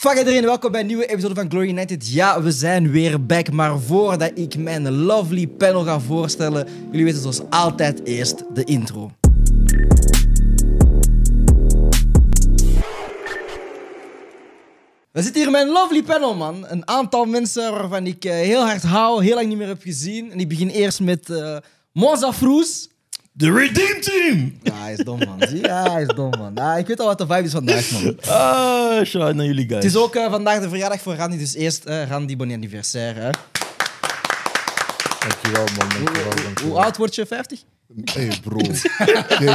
Fuck iedereen, welkom bij een nieuwe episode van Glory United. Ja, we zijn weer back, maar voordat ik mijn lovely panel ga voorstellen, jullie weten zoals altijd eerst de intro. We zitten hier met mijn lovely panel, man. Een aantal mensen waarvan ik eh, heel hard hou, heel lang niet meer heb gezien. En ik begin eerst met uh, Monza Froes. De Redeem Team! Ja, hij is dom, man. Ja, hij is dom, man. Ah, ik weet al wat de vibe is vandaag, man. Ah, shout naar jullie, guys. Het is ook eh, vandaag de verjaardag voor Randy, dus eerst uh, Randy, bon anniversaire. Dankjewel, man. Dankjewel, dankjewel. Hoe oud word je? 50? Hé hey bro, kijk,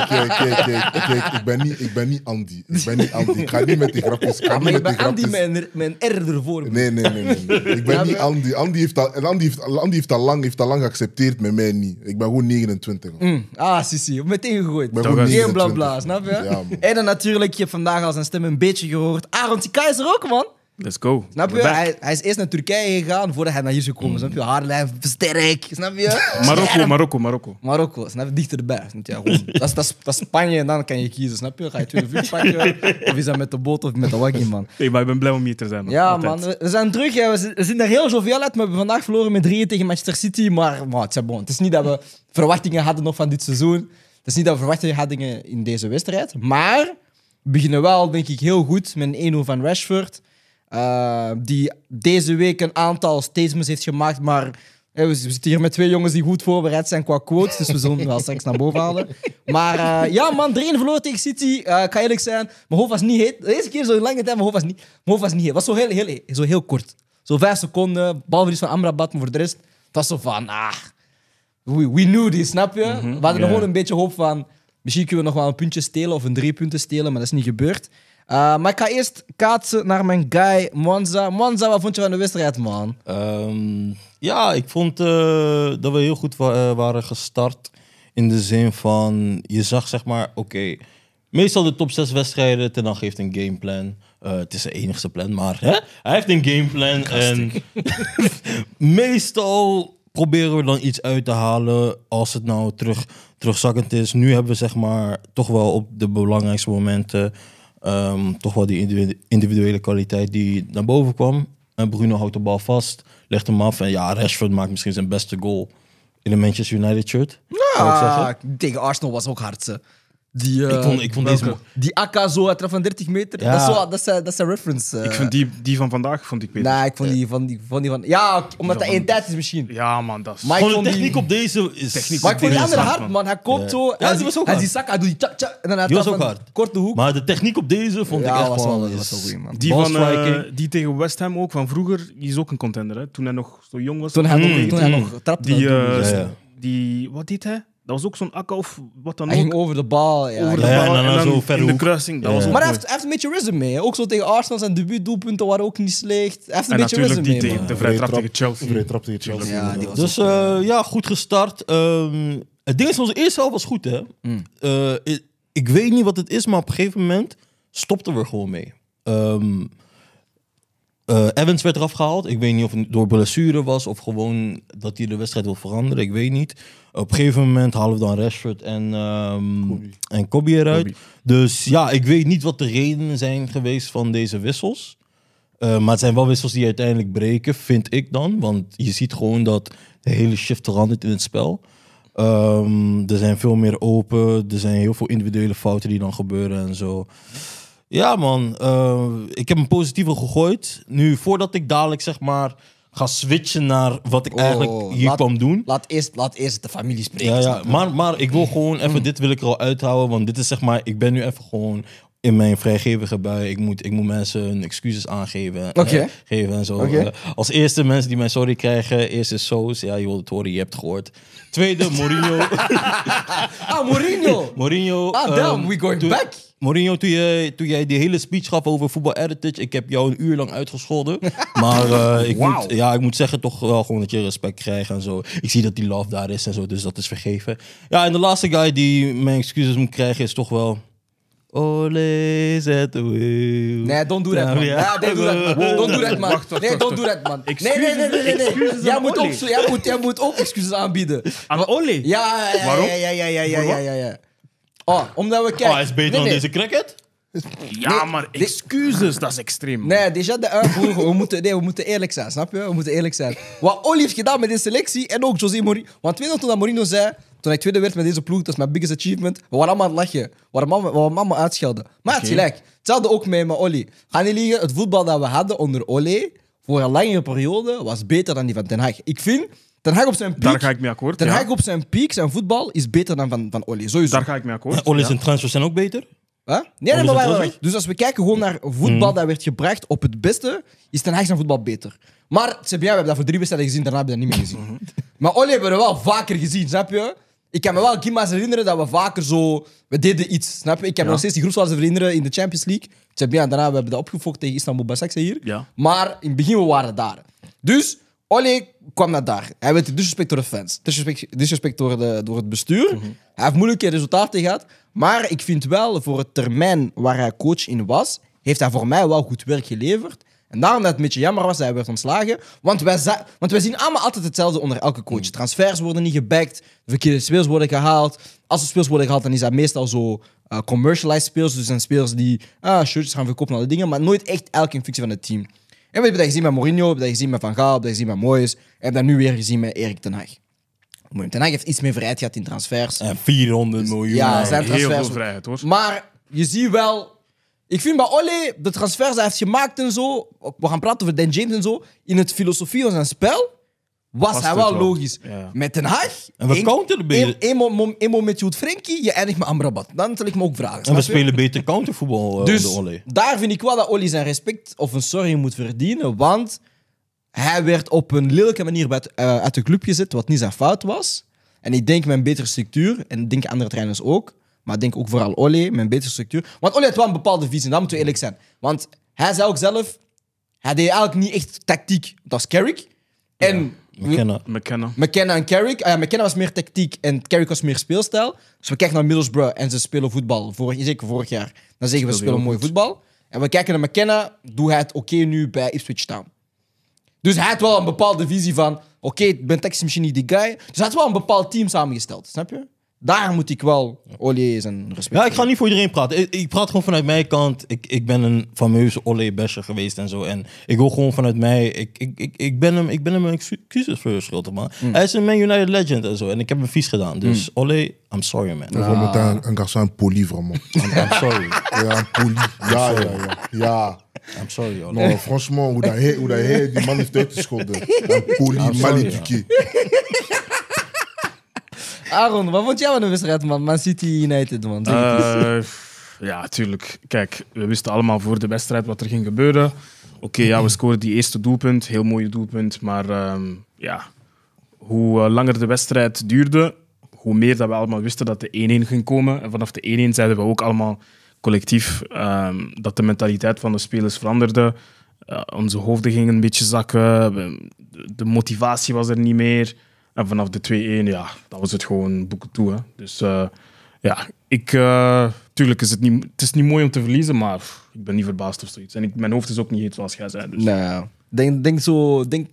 kijk, kijk, kijk, ik ben niet, ik ben niet Andy. Ik ben niet Andy. ga niet met die grapjes. Ik ga niet met die grapjes. Andy mijn, mijn R ervoor. Nee, nee, nee, nee, Ik ben niet Andy. Andy heeft, al, Andy, heeft, Andy heeft al lang, heeft al lang geaccepteerd, met mij niet. Ik ben gewoon 29. Mm. Ah, Sissi, meteen gegooid. Geen blabla, snap je? en dan natuurlijk, je hebt vandaag al zijn stem een beetje gehoord. Aaron Tika is ook, man. Let's go. Snap je? Hij, is eerst naar Turkije gegaan voordat hij naar hier zou komen. Mm. Snap je? Haarlijn, sterk. Snap je? Marokko, Marokko, Marokko. Marokko, snap je? Dichterbij. dat, is, dat, Spanje en dan kan je kiezen. Snap je? Ga je twee vlieg Spanje of is dat met de boot of met de wagen, man? Hey, maar ik ben blij om hier te zijn. Man. Ja, man. We zijn terug. Hè. We zijn er heel zoveel uit. We hebben vandaag verloren met 3 tegen Manchester City. Maar, maar het, is het is niet dat we verwachtingen hadden nog van dit seizoen. Het is niet dat we verwachtingen hadden in deze wedstrijd. Maar we beginnen wel, denk ik, heel goed met een 1-0 van Rashford. Eh, die deze week een aantal statements heeft gemaakt, maar we zitten hier met twee jongens die goed voorbereid zijn qua quotes, dus we zullen hem wel straks naar boven halen. Maar eh, ja man, 3-1 tegen City. Uh, ik kan eerlijk zijn, mijn hoofd was niet heet. Deze keer zo lange tijd, mijn hoofd was niet, mijn hoofd was niet heet. was zo heel, heel, zo heel kort. Zo vijf seconden, balverlies van Amrabat, maar voor de rest, het was zo van, ah, we, we knew this, snap je? Mhm. we hadden nog gewoon een beetje hoop van, misschien kunnen we nog wel een puntje stelen of een drie punten stelen, maar dat is niet gebeurd. Eh, maar ik ga eerst kaatsen naar mijn guy Monza. Monza, wat vond je van de wedstrijd, man? Ehm, ja, ik vond eh, dat we heel goed eh, waren gestart. In de zin van, je zag zeg maar, oké, meestal de top 6 wedstrijden, ten dan heeft een gameplan. Uh, het is zijn enigste plan, maar hè? hij heeft een gameplan. En meestal proberen we dan iets uit te halen als het nou terug, terugzakkend is. Nu hebben we zeg maar toch wel op de belangrijkste momenten Ehm, toch wel die individuele kwaliteit die naar boven kwam. En Bruno houdt de bal vast, legt hem af. En ja, Rashford maakt misschien zijn beste goal in een Manchester United shirt. Ja, ah, tegen Arsenal was ook hard. Die, ik eh, vond, ik vond deze die akka zo uit van 30 meter. Ja. Dat, is zo, dat, zijn, eh, dat zijn reference. Ik eh. vond die, die van vandaag vond ik beter. Nee, ik vond die, van, die, vond die van... Ja, omdat dat één tijd is misschien. Ja, man. Dat is... Maar de techniek op deze is... Techniek maar ik vond die andere hard, man. Hij koopt zo... Ja, was hij hard. zak, hij doet die tja, tja, en dan hij die was ook hard. Korte hoek. Maar de techniek op deze vond ik echt wel... Die, van, die tegen West Ham ook, van vroeger, die is ook een contender. Hè. Toen hij nog zo jong was. Toen hij nog mm. trapte. Die... Wat deed hij? Dat was ook zo'n akka of wat dan ook. over de bal. Ja. de ja, en dan, zo ver in de kruising. Dat was maar hij heeft, heeft, een beetje rhythm mee. Ook zo tegen Arsenal zijn debuutdoelpunten waren ook niet slecht. heeft een beetje rhythm mee. natuurlijk die de vrije trap tegen Chelsea. Vrije trap tegen Chelsea. Ja, die dus eh, eh, ja, goed gestart. Ehm, het ding is, onze eerste helft was goed hè. Mm. Eh, ik, weet niet wat het is, maar op een gegeven moment stopten we gewoon mee. Ehm, eh, Evans werd eraf gehaald. Ik weet niet of het door blessure was of gewoon dat hij de wedstrijd wil veranderen. Ik weet niet. Op een gegeven moment halen we dan Rashford en, um, en Kobe eruit. Dus ja, ik weet niet wat de redenen zijn geweest van deze wissels. Eh, maar het zijn wel wissels die uiteindelijk breken, vind ik dan. Want je ziet gewoon dat de hele shift verandert in het spel. Ehm, er zijn veel meer open, er zijn heel veel individuele fouten die dan gebeuren en zo. Ja, man. Eh, ik heb een positieve gegooid. Nu, voordat ik dadelijk zeg maar ga switchen naar wat ik oh, eigenlijk hier kwam doen. Laat eerst, laat eerst de familie spreken. Ja, ja. Maar, maar ik wil gewoon even, mm. dit wil ik er al uithouden. Want dit is zeg maar, ik ben nu even gewoon in mijn vrijgevige bui. Ik moet, ik moet mensen hun excuses aangeven eh, okay. geven en zo. Eh, als eerste mensen die mijn sorry krijgen. Eerst is Soos. Ja, je wilde het horen, je hebt het gehoord. Tweede, Mourinho. ah, Mourinho. Mourinho. Ah, damn, ehm, we going back. Mourinho, toen jij, jij die hele speech gaf over voetbal heritage, ik heb jou een uur lang uitgescholden. maar eh, ik, moet, ja, ik moet zeggen toch wel gewoon dat je respect krijgt en zo. Ik zie dat die love daar is en zo, dus dat is vergeven. Ja, en de laatste guy die mijn excuses moet krijgen is toch wel... Ole, Nee, don't do that, man. Ja, Don't do that, man. Nee, don't do that, man. Nee, nee, nee, nee. Jij, moet ook, moet, excuses aanbieden. Aan Ole? Ja, ja, ja. Ja, ja, ja, ja, ja, ja. Oh, omdat we kijken... Oh, hij is beter dan deze cricket? Ja, maar excuses, dat is extreem. Nee, déjà de uitvoer, we, moeten, nee, we moeten eerlijk zijn, snap je? We moeten eerlijk zijn. Wat Oli heeft gedaan met deze selectie en ook José Mourinho. Want weet toen dat Mourinho zei, toen ik tweede werd met deze ploeg, dat is mijn biggest achievement. We waren allemaal aan het lachen. We waren allemaal, uitschelden. Maar het is gelijk. Hetzelfde ook mee met Oli. Ga niet liegen, het voetbal dat we hadden onder Oli voor een langere periode, was beter dan die van Den Haag. Ik vind, Ten Hag op zijn piek... Daar ga ik op zijn piek, zijn voetbal, is beter dan van, van Olly, sowieso. Daar ga ik mee akkoord. Olly zijn transfers zijn ook beter. Huh? Nee, nee, maar wij, Dus als we kijken gewoon naar voetbal mm. dat werd gebracht op het beste, is Ten Hag zijn voetbal beter. Maar CBA, we hebben dat voor drie wedstrijden gezien, daarna hebben we dat niet meer gezien. Mhm. maar Olly hebben we wel vaker gezien, snap je? Ik kan me wel Kima's herinneren dat we vaker zo... We deden iets, snap je? Ik heb nog steeds die groepsfase herinneren in de Champions League. CBA, daarna hebben we dat opgefokt tegen Istanbul Basaksehir. hier. Ja. Maar in het begin, we daar. Dus Olly kwam naar daar. Hij werd disrespect door de fans, disrespect, door, het bestuur. Mhm. Hij heeft moeilijke resultaten gehad. Maar ik vind wel, voor het termijn waar hij coach in was, heeft hij voor mij wel goed werk geleverd. En daarom dat het een beetje jammer was dat hij werd ontslagen. Want wij, want zien allemaal altijd hetzelfde onder elke coach. Mhm. Transfers worden niet gebakt, verkeerde speels worden gehaald. Als er speels worden gehaald, dan is dat meestal zo uh, commercialized speels. Dus zijn spelers die ah, shirtjes gaan verkopen en de dingen, maar nooit echt elke functie van het team. En we hebben dat gezien met Mourinho, we je dat gezien met Van Gaal, we hebben dat gezien met Moyes. We hebben dat nu weer gezien met Erik ten Hag. Mourinho ten Hag heeft iets meer vrijheid gehad in transfers. En 400 dus, miljoen. Ja, eh, zijn transfers. Heel veel vrijheid, hoor. Maar je ziet wel... Ik vind bij olle, de transfers heeft gemaakt en zo... We gaan praten over Dan James en zo. In het filosofie van zijn spel was hij wel, logisch. Met Den Haag... En we counteren beter. Eén mom, momentje met Frenkie, je eindigt met Amrabat. Dan stel ik me ook vragen. En we spelen beter countervoetbal uh, dus daar vind ik wel dat Olly zijn respect of een sorry moet verdienen, want hij werd op een lelijke manier uit, uh, eh, uit de club gezet, wat niet zijn fout was. En ik denk met een betere structuur, en ik denk andere trainers ook, maar ik denk ook vooral Olly met een betere structuur. Want Olly had wel een bepaalde visie, dat moet we eerlijk zijn. Want hij zei ook zelf, hij deed eigenlijk niet echt tactiek. Dat is Carrick. En... McKenna. McKenna. McKenna en Carrick. Ah ja, McKenna was meer tactiek en Carrick was meer speelstijl. Dus we kijken naar Middlesbrough en ze spelen voetbal. Vorig, zeker vorig jaar. Dan zeggen we, ze spelen mooi voetbal. En we kijken naar McKenna, doet hij het oké nu bij Ipswich Town? Dus hij had wel een bepaalde visie van, oké, ik ben tactisch misschien niet die guy. Dus hij had wel een bepaald team samengesteld, snap je? daar moet ik wel Olie zijn respect Ja, ik ga niet voor iedereen praten. Ik, praat gewoon vanuit mijn kant. Ik, ik ben een fameuze Olie besje geweest en zo. En ik wil gewoon vanuit mij... Ik, ik, ik, ik ben hem ik ben hem excuses voor schuldig, man. Mm. Hij is een Man United legend en zo. En ik heb hem vies gedaan. Dus mm. I'm sorry, man. een, garçon poli, vraiment. I'm, sorry. ja, een poli. Ja, ja, ja. ja. I'm sorry, hoor. Nou, franchement, hoe dat heet, hoe dat heet, die man heeft uitgescholden. Een poli, mal éduqué. Aaron, wat vond jij van de wedstrijd, man? Man City United, man. Uh, ja, tuurlijk. Kijk, we wisten allemaal voor de wedstrijd wat er ging gebeuren. Oké, ja, we scoren die eerste doelpunt. Heel mooi doelpunt. Maar ehm, ja, hoe eh, langer de wedstrijd duurde, hoe meer dat we allemaal wisten dat de 1-1 ging komen. En vanaf de 1-1 zeiden we ook allemaal collectief ehm, dat de mentaliteit van de spelers veranderde. Eh, onze hoofden gingen een beetje zakken. De motivatie was er niet meer. En vanaf de 2-1, ja, dat was het gewoon boeken toe. Hè. Dus eh, ja, ik, uh, tuurlijk is het niet, het is niet mooi om te verliezen, maar ik ben niet verbaasd of zoiets. En ik, mijn hoofd is ook niet heet zoals jij zei. Dus. Nou, denk, denk zo, denk,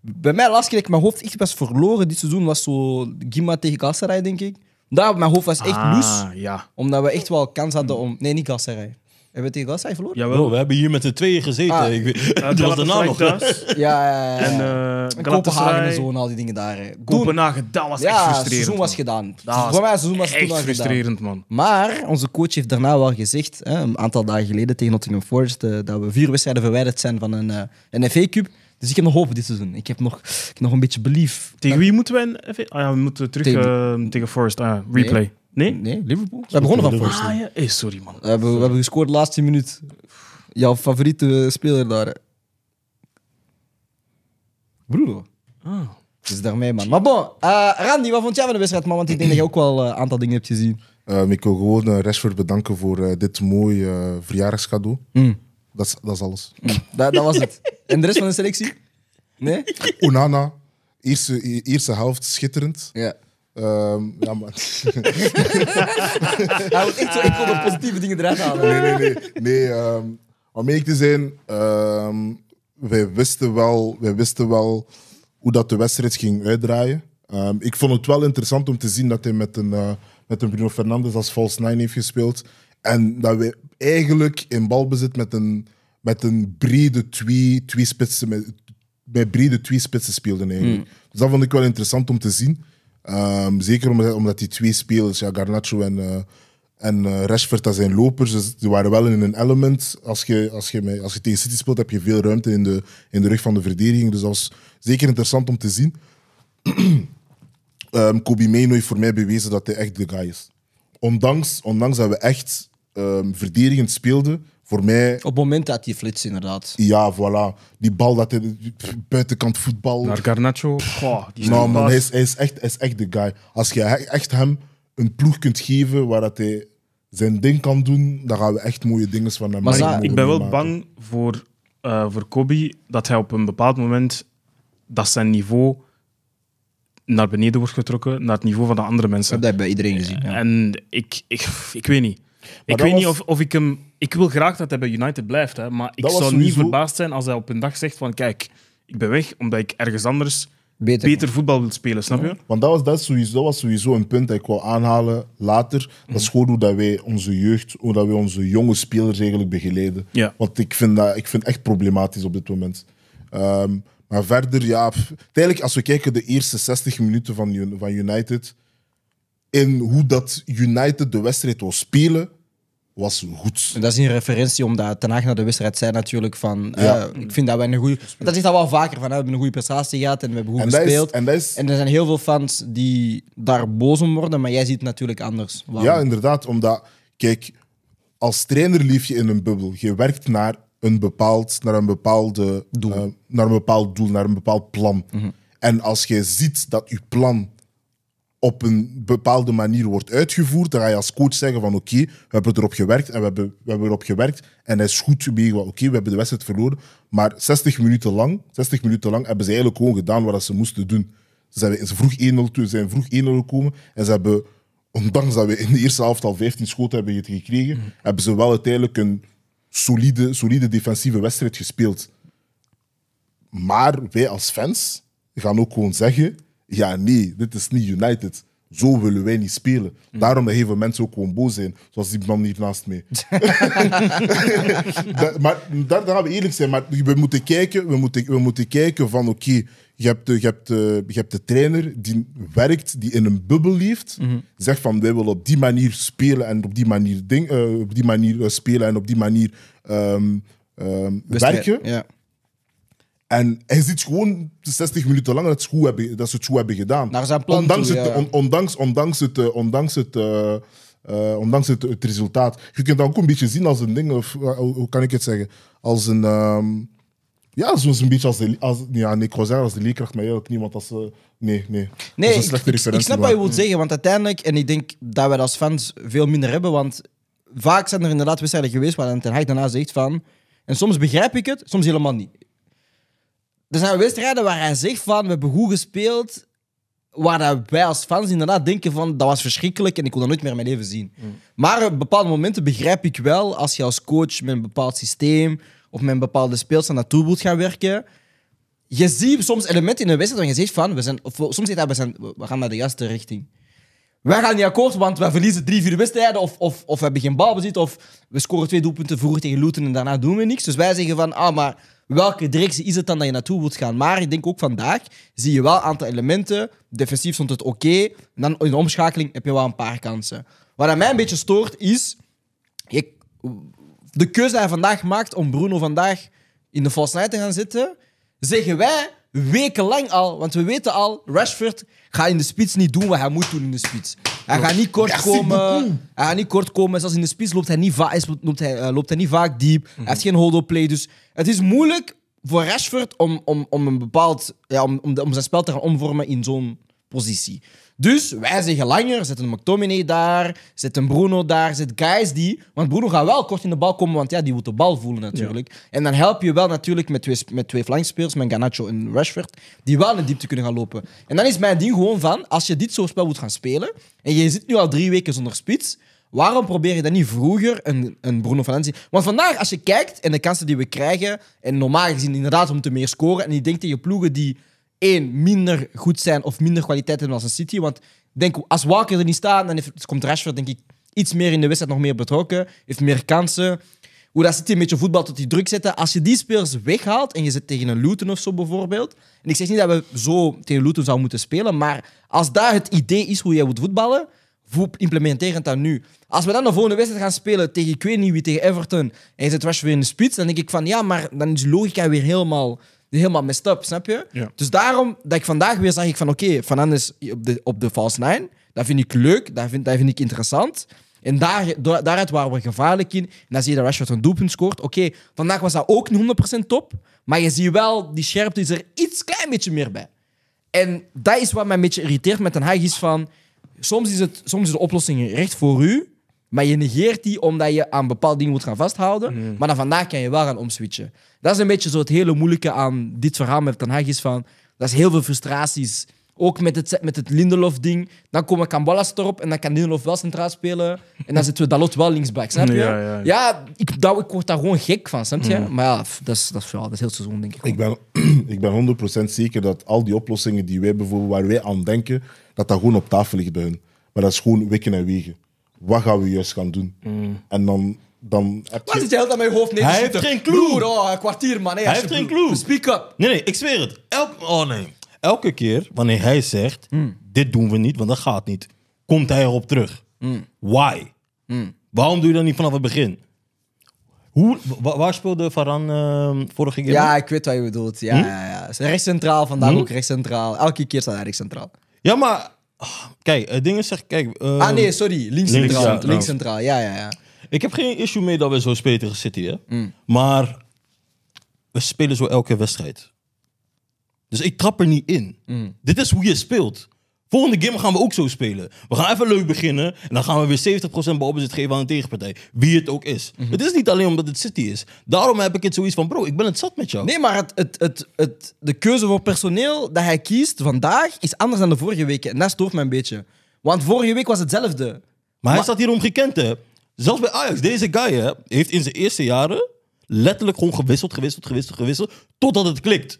bij mij laatst keer dat ik mijn hoofd echt best verloren dit seizoen was zo Gima tegen Galatasaray, denk ik. Daar, mijn hoofd was echt ah, ja. omdat we echt wel kans hadden om... Nee, niet Galatasaray. Hebben we tegen Galatasaray verloren? Jawel. Bro, we hebben hier met de tweeën gezeten. Ah. Ik dat was de naam nog. Ja, ja, En, uh, Kopenhagen en zo en al die dingen daar. Kopenhagen, dat was echt frustrerend. het seizoen was gedaan. Voor mij seizoen was het echt toen frustrerend, gedaan. man. Maar onze coach heeft daarna wel gezegd, hè, een aantal dagen geleden tegen Nottingham Forest, eh, dat we vier wedstrijden verwijderd zijn van een, eh, een FA-cup. Dus ik heb nog hoop dit seizoen. Ik heb nog, ik nog een beetje belief. Tegen wie moeten we een FA? Ah ja, we moeten terug tegen, tegen Forest. Ah, replay. Nee? Nee, Liverpool. We hebben van ah, voorste Ah, ja. Eh, sorry, man. We hebben, we hebben gescoord de laatste minuut. Jouw favoriete speler daar. Broer, Bruno. Ah. Dus daarmee, man. Maar bon, eh, Randy, wat vond jij van de wedstrijd, man? Want ik denk dat je ook wel eh, een aantal dingen hebt gezien. eh ik wil gewoon eh, Rashford bedanken voor dit mooie verjaardagscadeau. Mm. Dat, is, dat is alles. Mm. Dat, dat was het. En de rest van de selectie? Nee? Onana, eerste, e-, eerste helft schitterend. Ja. Um, ja, maar... Hij wil echt zo wil de positieve dingen eruit halen. Nee, nee, nee. nee ehm, om mee te zijn, ehm, wij, wisten wel, wij wisten wel hoe dat de wedstrijd ging uitdraaien. ik vond het wel interessant om te zien dat hij met een, eh, met een Bruno Fernandes als false nine heeft gespeeld. En dat we eigenlijk in balbezit met een, met een brede twee, twee spitsen, met, met brede twee spitsen speelden eigenlijk. Hmm. Dus dat vond ik wel interessant om te zien. Ehm, zeker omdat, omdat, die twee spelers, ja, Garnacho en, uh, en eh, Rashford, dat zijn lopers. Dus die waren wel in een element. Als je, als je, als je tegen City speelt, heb je veel ruimte in de, in de rug van de verdediging. Dus dat was zeker interessant om te zien. um, Kobe Meno heeft voor mij bewezen dat hij echt de guy is. Ondanks, ondanks dat we echt ehm, verdedigend speelden, op het moment dat hij flits, inderdaad. Ja, voilà. Die bal, dat hij, buitenkant voetbal. Naar Garnacho. die nou, man, hij is, hij is, echt, hij is echt de guy. Als je echt hem een ploeg kunt geven waar dat hij zijn ding kan doen, dan gaan we echt mooie dingen van hem Maar ik ben wel bang voor, uh, voor Kobe dat hij op een bepaald moment dat zijn niveau naar beneden wordt getrokken, naar het niveau van de andere mensen. Dat heb je bij iedereen gezien. En ik, ik, ik weet niet ik weet niet of, of ik hem... Ik wil graag dat hij bij United blijft, hè, maar ik zou niet verbaasd zijn als hij op een dag zegt van kijk, ik ben weg omdat ik ergens anders beter, beter voetbal wil spelen, snap je? Want dat was, dat, sowieso, dat was sowieso een punt dat ik wil aanhalen later. Dat is mhm. gewoon hoe dat wij onze jeugd, hoe dat wij onze jonge spelers eigenlijk begeleiden. Ja. Want ik vind dat ik vind echt problematisch op dit moment. Ehm, maar verder, ja... Pff, als we kijken de eerste 60 minuten van, van United in hoe dat United de wedstrijd wil spelen, was goed. dat is een referentie omdat Ten aanzien naar de wedstrijd zei natuurlijk van... Ja. Eh, ik vind dat wij een goede... Dat is dat wel vaker, van we hebben een goede prestatie gehad en we hebben goed en gespeeld. en, en, er zijn heel veel fans die daar boos om worden, maar jij ziet het natuurlijk anders. Ja, inderdaad. Omdat, kijk, als trainer lief je in een bubbel. Je werkt naar een bepaald, naar een bepaalde, doel. Eh, naar een bepaald doel, naar een bepaald plan. Mhm. En als je ziet dat je plan op een bepaalde manier wordt uitgevoerd, dan ga je als coach zeggen van oké, we hebben erop gewerkt en we hebben, we hebben erop gewerkt en hij is goed mee. Oké, we hebben de wedstrijd verloren, maar 60 minuten lang, 60 minuten lang hebben ze eigenlijk gewoon gedaan wat ze moesten doen. Ze, zijn vroeg 1-0 zijn vroeg 1-0 gekomen en ze hebben, ondanks dat we in de eerste helft al 15 schoten hebben gekregen, hebben ze wel uiteindelijk een solide, solide defensieve wedstrijd gespeeld. Maar wij als fans gaan ook gewoon zeggen ja nee, dit is niet United. Zo willen wij niet spelen. Hm. Daarom dat heel veel mensen ook gewoon boos zijn. Zoals die man hier naast mij. maar daar, daar gaan we eerlijk zijn. Maar we moeten kijken, we moeten, we moeten kijken van oké, je, hebt de, je, hebt eh, je hebt de trainer die werkt, die in een bubbel leeft. Mhm. Zegt van wij willen op die manier spelen en op die manier, ding, eh, op die manier eh, spelen en op die manier ehm, ehm, werken. Ja. En hij ziet gewoon 60 minuten lang dat ze, goed hebben, dat ze het goed hebben gedaan. ondanks, het, ondanks, ondanks het, eh, ondanks het, eh, eh, ondanks het, resultaat. Je kunt dat ook een beetje zien als een ding, of hoe kan ik het zeggen? Als een. Ehm, ja, zoals een beetje als de. Als, ja, nee, ik zeggen als de leerkracht, maar eigenlijk niemand als. nee, nee. een slechte ik, referentie. Ik, snap wat je wilt zeggen, want uiteindelijk, en ik denk dat we als fans veel minder hebben, want vaak zijn er inderdaad wedstrijden geweest waar Ten Hag daarna zegt van. En soms begrijp ik het, soms helemaal niet. Er zijn wedstrijden waar hij zegt van, we hebben goed gespeeld. Waar wij als fans inderdaad denken van, dat was verschrikkelijk en ik wil dat nooit meer in mijn leven zien. Mm. Maar op eh, bepaalde momenten begrijp ik wel, als je als coach met een bepaald systeem of met een bepaalde speelstijl toe wilt gaan werken. Je ziet soms elementen in een wedstrijd waar je zegt van, we zijn, of soms zegt hij, we, zijn, we gaan naar de juiste richting wij gaan niet akkoord, want we verliezen drie, vier wedstrijden. Of, of, of we hebben geen balbezit. Of we scoren twee doelpunten vroeger tegen Luton en daarna doen we niks. Dus wij zeggen van, ah, maar welke directie is het dan dat je naartoe wilt gaan. Maar ik denk ook vandaag zie je wel een aantal elementen. Defensief stond het oké. dan in de omschakeling heb je wel een paar kansen. Wat mij een beetje stoort is de keuze die hij vandaag maakt om Bruno vandaag in de false te gaan zitten. Zeggen wij wekenlang al. Want we weten al, Rashford gaat in de spits niet doen wat hij moet doen in de spits. Hij gaat niet kort komen. Mm. Hij gaat niet kort komen. Zelfs in de spits loopt hij niet, eh, loopt hij niet vaak diep. Hij heeft geen hold-up play. Dus het is moeilijk voor Rashford om, om, om, een bepaald, ja, om, om zijn spel te gaan omvormen in zo'n positie. Dus wij zeggen langer, zet een McTominay daar, zet een Bruno daar, Zit guys die... Want Bruno gaat wel kort in de bal komen, want ja, die moet de bal voelen natuurlijk. En dan help je wel natuurlijk met twee, met twee flankspelers, met Ganacho en Rashford, die wel in de diepte kunnen gaan lopen. En dan is mijn ding gewoon van, als je dit soort spel moet gaan spelen, en je zit nu al drie weken zonder spits, waarom probeer je dan niet vroeger een, een Bruno Fernandes? Want vandaag, als je kijkt en de kansen die we krijgen, en normaal gezien inderdaad om te meer scoren, en je denkt tegen ploegen die één, minder goed zijn of minder kwaliteit hebben als een City. Want denk, als Walker er niet staat, dan heeft, komt Rashford denk ik iets meer in de wedstrijd, nog meer betrokken, heeft meer kansen. Hoe dat City een beetje voetbal tot die druk zetten. Als je die spelers weghaalt en je zit tegen een Luton of zo bijvoorbeeld. En ik zeg niet dat we zo tegen Luton zouden moeten spelen, maar als daar het idee is hoe jij moet voetballen, implementeer het dan nu. Als we dan de volgende wedstrijd gaan spelen tegen ik weet niet wie, tegen Everton, en je zit Rush weer in de spits, dan denk ik van ja, maar dan is logica weer helemaal helemaal messed up, snap je? Dus daarom dat ik vandaag weer zag ik van oké, okay, Fernandes op de, op de False Nine, dat vind ik leuk, dat vind, dat vind ik interessant. En daar, daaruit waren we gevaarlijk in. En dan zie je dat Rashford een doelpunt scoort. Oké, vandaag was dat ook niet 100% top. Maar je ziet wel, die scherpte is er iets klein beetje meer bij. En dat is wat mij een beetje irriteert met een Haag. Is van, soms is, het, soms is de oplossing recht voor u. Maar je negeert die omdat je aan bepaalde dingen moet gaan vasthouden. Hmm. Maar dan vandaag kan je wel gaan omswitchen. Dat is een beetje zo het hele moeilijke aan dit verhaal met Ten Hag is van... Dat is heel veel frustraties. Ook met het, met het Lindelof-ding. Dan komen Kambala's erop en dan kan Lindelof wel centraal spelen. En dan zitten we Dalot wel linksback, snap je? Ja, ja, ik, ik word daar gewoon gek van, snap je? Hmm. Maar ja, dat is, dat vooral dat is heel seizoen, denk ik. Ik ben, ik ben 100% zeker dat al die oplossingen die wij bijvoorbeeld, waar wij aan denken, dat dat gewoon op tafel ligt bij hun. Maar dat is gewoon wikken en wegen wat gaan we juist gaan doen? Mm. En dan dan heb zit je altijd aan je hoofd neer Hij heeft geen clue. oh, kwartier, man. hij heeft geen clue. Speak up. Nee, nee, ik zweer het. Elk, oh nee. Elke keer wanneer hij zegt, mm. dit doen we niet, want dat gaat niet, komt hij erop terug. Mm. Why? Waarom doe je dat niet vanaf het begin? Hoe, waar speelde Varan ehm, vorige keer? Ja, ik weet wat je bedoelt. Ja, hm? ja, ja. Rechtscentraal, vandaag hm? ook rechtscentraal. Elke keer staat hij centraal. Ja, maar Kijk, eh, dingen ding is zeg, kijk... ah ehm, nee, sorry. Links linkscentraal, Links ja, ja, ja. Ik heb geen issue mee dat we zo spelen tegen City, hè. Mm. Maar we spelen zo elke wedstrijd. Dus ik trap er niet in. Mm. Dit is hoe je speelt. Volgende game gaan we ook zo spelen. We gaan even leuk beginnen. En dan gaan we weer 70% balbezit geven aan een tegenpartij. Wie het ook is. Mhm. Het is niet alleen omdat het City is. Daarom heb ik het zoiets van, bro, ik ben het zat met jou. Nee, maar het, het, het, het, de keuze voor personeel dat hij kiest vandaag is anders dan de vorige weken. En dat stoort me een beetje. Want vorige week was hetzelfde. Maar, hij staat hier gekend, hè. Zelfs bij Ajax, deze guy hè, heeft in zijn eerste jaren letterlijk gewoon gewisseld, gewisseld, gewisseld, gewisseld. Totdat het klikt.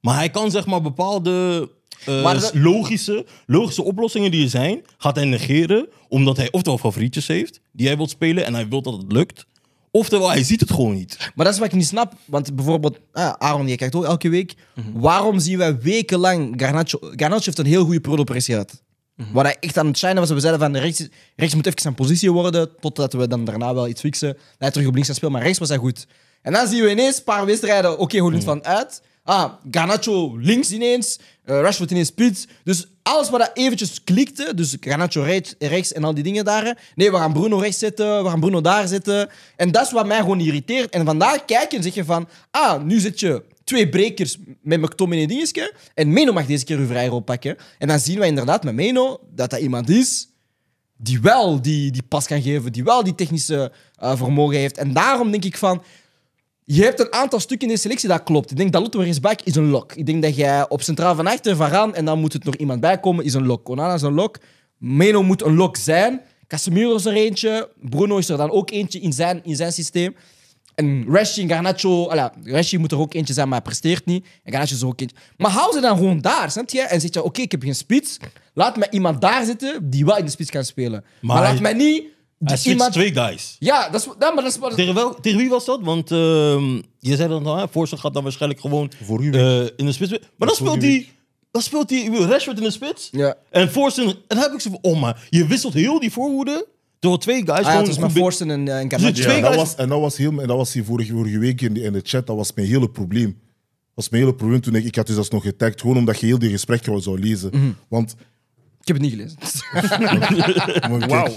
Maar hij kan zeg maar bepaalde uh, logische, logische oplossingen die er zijn, gaat hij negeren. Omdat hij ofwel favorietjes heeft die hij wil spelen en hij wil dat het lukt. Oftewel, hij ziet het gewoon niet. Maar dat is wat ik niet snap. Want bijvoorbeeld, ah, Aaron, je kijkt ook elke week. Waarom zien wij wekenlang Garnacho... Garnacho heeft een heel goede pro gehad. Mm Waar hij echt aan het shinen was. We zeiden van, rechts, rechts moet even zijn positie worden. Totdat we dan daarna wel iets fixen. Dat hij terug op links gaat spelen, maar rechts was hij goed. En dan zien we ineens een paar wedstrijden. Oké, okay, hoe mm van uit? Ah, Garnacho links ineens, uh, Rashford ineens spits. Dus alles wat dat eventjes klikte, dus Garnacho rechts, en al die dingen daar. Nee, we gaan Bruno rechts zetten, we gaan Bruno daar zetten. En dat is wat mij gewoon irriteert. En vandaag kijk je en zeg je van, ah, nu zet je twee brekers met McTominay een dingetje. En Meno mag deze keer uw vrije rol pakken. En dan zien we inderdaad met Meno dat dat iemand is die wel die, die pas kan geven, die wel die technische eh, vermogen heeft. En daarom denk ik van, je hebt een aantal stukken in de selectie dat klopt. Ik denk dat Lotto back is een lok. Ik denk dat jij op centraal van achter Varaan en dan moet het nog iemand bij komen, is een lok. Onana is een lok. Meno moet een lok zijn. Casemiro is er eentje. Bruno is er dan ook eentje in zijn, in zijn systeem. En Rashi en Garnacho... Alla, Rashi moet er ook eentje zijn, maar hij presteert niet. En Garnacho is er ook eentje. Maar hou ze dan gewoon daar, snap je? En zeg je, oké, ik heb geen spits. Laat me iemand daar zitten die wel in de spits kan spelen. Maar, maar laat mij niet hij twee guys. Ja, dat is, maar dat is... Tegen, wie was dat? Want ehm, je zei dan, voorson Forsen gaat dan waarschijnlijk gewoon voor eh, in de spits. Maar dan speelt hij... Dan speelt hij Rashford in de spits. Ja. En Forsen... En dan heb ik ze van, oh je wisselt heel die voorhoede... Door twee guys. Ah, ja, is en, eh, en dus guys. en dat was, heel, en dat was hier vorige, vorige week in de, in de chat. Dat was mijn hele probleem. Dat was mijn hele probleem toen ik... Ik had dus dat nog getagd. Gewoon omdat je heel die gesprekken zou lezen. Mhm. Want ik heb het niet gelezen. Dus- Wauw.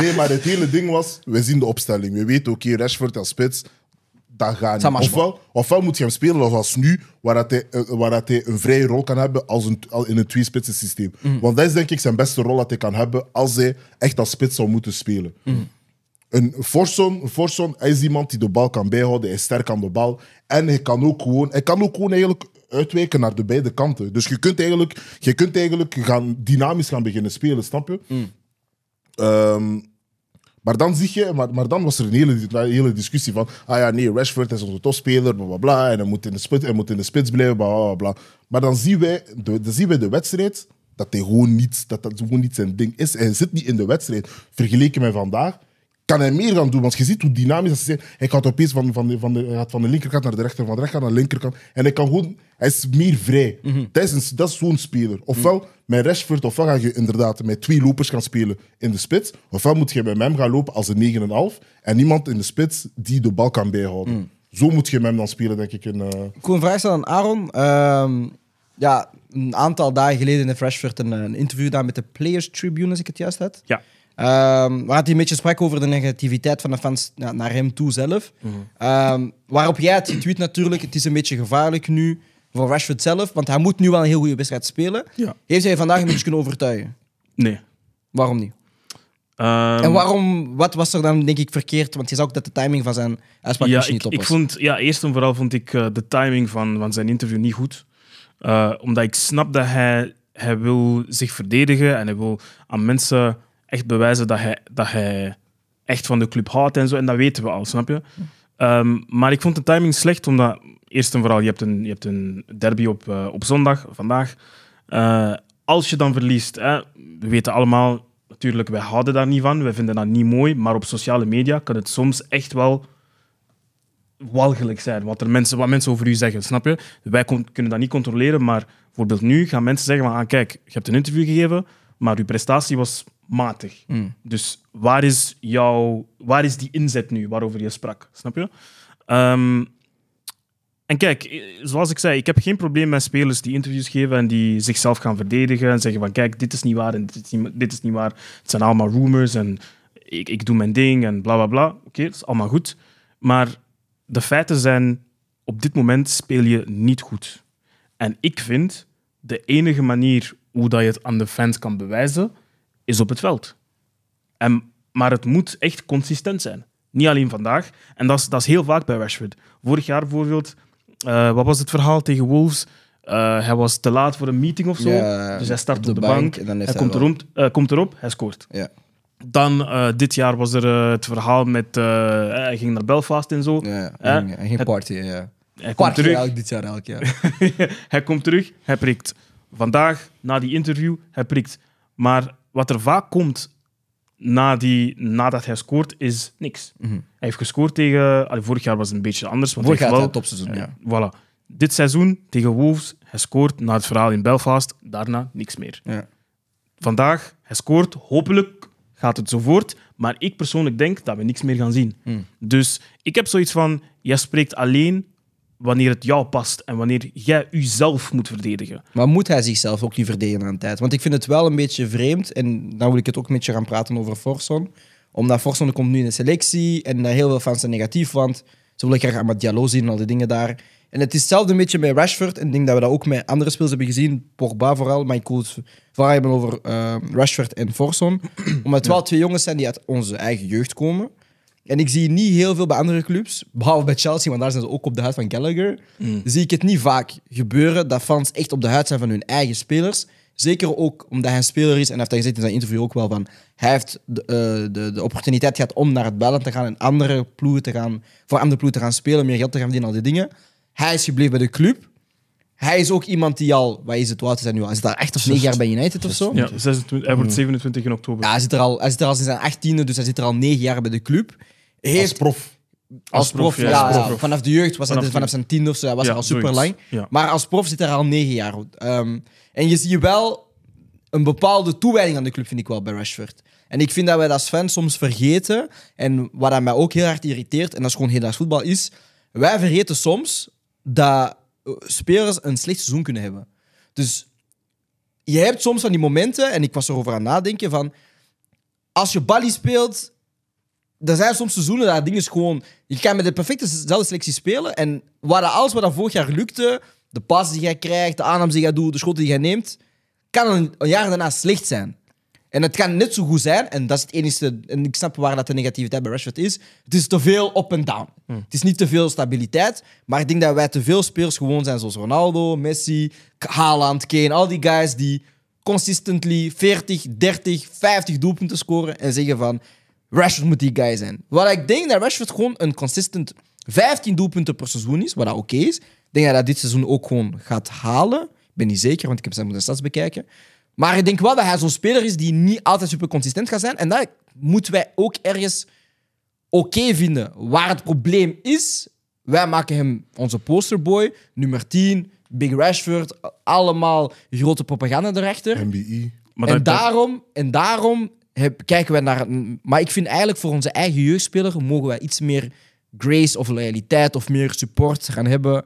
nee, maar het hele ding was, we zien de opstelling. We weten, oké, Rashford als spits, dat gaat niet. Ofwel, ofwel moet je hem spelen zoals nu, waar, dat hij, eh, waar dat hij een vrije rol kan hebben als een, in een twee-spitsen systeem. Mhm. Want dat is denk ik zijn beste rol dat hij kan hebben als hij echt als spits zou moeten spelen. Mhm. Een Forson, Forson hij is iemand die de bal kan bijhouden, hij is sterk aan de bal. En hij kan ook gewoon, hij kan ook gewoon eigenlijk uitwijken naar de beide kanten. Dus je kunt eigenlijk, je kunt eigenlijk gaan, dynamisch gaan beginnen spelen, snap je? Mm. Ehm, maar dan zie je, maar, maar dan was er een hele, hele discussie van, ah ja, nee, Rashford is onze topspeler, bla bla bla, en hij moet in de spits, hij moet in de spits blijven, bla bla bla. Maar dan zien wij de, dan zien wij de wedstrijd dat hij gewoon niet, dat dat gewoon niet zijn ding is. Hij zit niet in de wedstrijd. Vergeleken met vandaag, kan hij meer dan doen. Want je ziet hoe dynamisch dat ze zijn. Hij gaat opeens van, van, de, van, de, van de linkerkant naar de rechter, van de rechter naar de linkerkant. En hij, kan gewoon, hij is meer vrij. Mhm. dat, is is zo'n speler. Ofwel mhm. met Rashford, ofwel ga je inderdaad met twee lopers gaan spelen in de spits. Ofwel moet je met hem gaan lopen als een 9,5 en niemand in de spits die de bal kan bijhouden. Mhm. Zo moet je hem dan spelen, denk ik. Eh, ik uh... Koen, vraag stellen aan Aaron. Ehm, ja, een aantal dagen geleden in Rashford een, eh, een interview gedaan met de Players Tribune, als ik het juist had. Ja. Um, waar hij een beetje sprak over de negativiteit van de fans naar hem toe zelf. Ehm, waarop jij het tweet natuurlijk, het is een beetje gevaarlijk nu voor Rashford zelf, want hij moet nu wel een heel goede wedstrijd spelen. Heeft hij vandaag een beetje kunnen overtuigen? Nee. Waarom niet? Ehm, en waarom, wat was er dan denk ik verkeerd? Want je zag ook dat de timing van zijn uitspraak dus niet op was. Ik vond, ja, eerst en vooral vond ik eh, de timing van, van zijn interview niet goed. Eh, omdat ik snap dat hij, hij wil zich verdedigen en hij wil aan mensen echt bewijzen dat hij, dat hij echt van de club houdt en zo. En dat weten we al, snap je? Ehm, maar ik vond de timing slecht, omdat eerst en vooral, je hebt een, je hebt een derby op, eh, op zondag, vandaag. Eh, als je dan verliest, hè, we weten allemaal, natuurlijk, wij houden daar niet van, wij vinden dat niet mooi, maar op sociale media kan het soms echt wel walgelijk zijn, wat, er mensen, wat mensen over u zeggen, snap je? Wij kunnen dat niet controleren, maar bijvoorbeeld nu gaan mensen zeggen van, ah, kijk, je hebt een interview gegeven, maar uw prestatie was matig. Mm. Dus waar is, jouw, waar is die inzet nu waarover je sprak? Snap je? Ehm, en kijk, eh, zoals ik zei, ik heb geen probleem met spelers die interviews geven en die zichzelf gaan verdedigen en zeggen van kijk, dit is niet waar en dit is niet, dit is niet waar. Het zijn allemaal rumors en ik, ik doe mijn ding en bla bla bla. Oké, dat is allemaal goed. Maar de feiten zijn, op dit moment speel je niet goed. En ik vind de enige manier hoe dat je het aan de fans kan bewijzen, is op het veld. En, maar het moet echt consistent zijn. Niet alleen vandaag. En dat is, dat is heel vaak bij Rashford. Vorig jaar bijvoorbeeld, eh, wat was het verhaal tegen Wolves? Eh, hij was te laat voor een meeting of zo. dus hij start op de, bank. hij, komt, eh, komt erop, hij scoort. Ja. Dan, dit jaar was er het verhaal met... hij ging naar Belfast en zo. Ja, geen ging, hij party, ja. komt terug. dit jaar elk jaar. hij komt terug, hij prikt. Vandaag, na die interview, hij prikt. Maar wat er vaak komt na die, nadat hij scoort, is niks. Mhm. Hij heeft gescoord tegen... vorig jaar was het een beetje anders. Want vorig jaar wel, topseizoen, eh, Voilà. Dit seizoen tegen Wolves, hij scoort na het verhaal in Belfast, daarna niks meer. Ja. Vandaag, hij scoort, hopelijk gaat het zo voort. Maar ik persoonlijk denk dat we niks meer gaan zien. Mhm. Dus ik heb zoiets van, jij spreekt alleen wanneer het jou past en wanneer jij jezelf moet verdedigen. Maar moet hij zichzelf ook niet verdedigen aan tijd? Want ik vind het wel een beetje vreemd, en dan wil ik het ook een beetje gaan praten over Forson, omdat Forson komt nu in de selectie en heel veel fans zijn negatief, want ze willen graag aan het Diallo zien en al die dingen daar. En het is hetzelfde een beetje met Rashford. En ik denk dat we dat ook met andere spelers hebben gezien. Pogba vooral, maar ik wil het vooral hebben over uh, Rashford en Forson. Omdat het wel twee jongens zijn die uit onze eigen jeugd komen. En ik zie niet heel veel bij andere clubs, behalve bij Chelsea, want daar zijn ze ook op de huid van Gallagher. Hmm. Zie ik het niet vaak gebeuren dat fans echt op de huid zijn van hun eigen spelers. Zeker ook omdat hij een speler is en hij heeft dat gezegd in zijn interview ook wel van. Hij heeft de, eh, de, de opportuniteit gehad om naar het Bellen te gaan en andere ploegen te gaan, voor andere ploegen te gaan spelen, meer geld te gaan verdienen, al die dingen. Hij is gebleven bij de club hij is ook iemand die al, wat is het, wat is hij nu al? Hij zit echt of negen jaar bij United of zo? Ja, 26, hij wordt 27 hmm. in oktober. Ja, hij zit er al, hij zit er al sinds zijn achttiende, dus hij zit er al negen jaar bij de club. als prof. Als, prof, ja, Vanaf de jeugd was vanaf hij vanaf zijn tiende of zo, hij was ja, al super lang. Maar als prof zit hij al negen jaar. Um, en je ziet wel een bepaalde toewijding aan de club, vind ik wel, bij Rashford. En ik vind dat wij als fans soms vergeten. En wat mij ook heel hard irriteert, en dat is gewoon helaas voetbal, is... Wij vergeten soms dat spelers een slecht seizoen kunnen hebben. Dus je hebt soms van die momenten, en ik was erover aan nadenken, van als je balie speelt, er zijn soms seizoenen dat dingen gewoon... Je kan met de perfecte selectie spelen en waar alles wat dat vorig jaar lukte, de passes die jij krijgt, de aannames die jij doet, de schoten die jij neemt, kan een jaar daarna slecht zijn. En het kan net zo goed zijn, en dat is het enige, en ik snap waar dat de negativiteit bij Rashford is, het is te veel up en down. Hmm. Het is niet te veel stabiliteit, maar ik denk dat wij te veel spelers gewoon zijn, zoals Ronaldo, Messi, Haaland, Kane, al die guys die consistently 40, 30, 50 doelpunten scoren en zeggen van Rashford moet die guy zijn. Wat ik denk dat Rashford gewoon een consistent 15 doelpunten per seizoen is, wat oké is. Ik denk dat hij dit seizoen ook gewoon gaat halen. Ik ben niet zeker, want ik heb zijn moeten bekijken. Maar ik denk wel dat hij zo'n speler is die niet altijd super consistent gaat zijn. En dat moeten wij ook ergens oké vinden. Waar het probleem is, wij maken hem onze posterboy, nummer 10, Big Rashford, allemaal grote propaganda erachter. E. MBI. en, daarom, en daarom kijken wij naar... Maar ik vind eigenlijk voor onze eigen jeugdspeler mogen wij iets meer grace of loyaliteit of meer support gaan hebben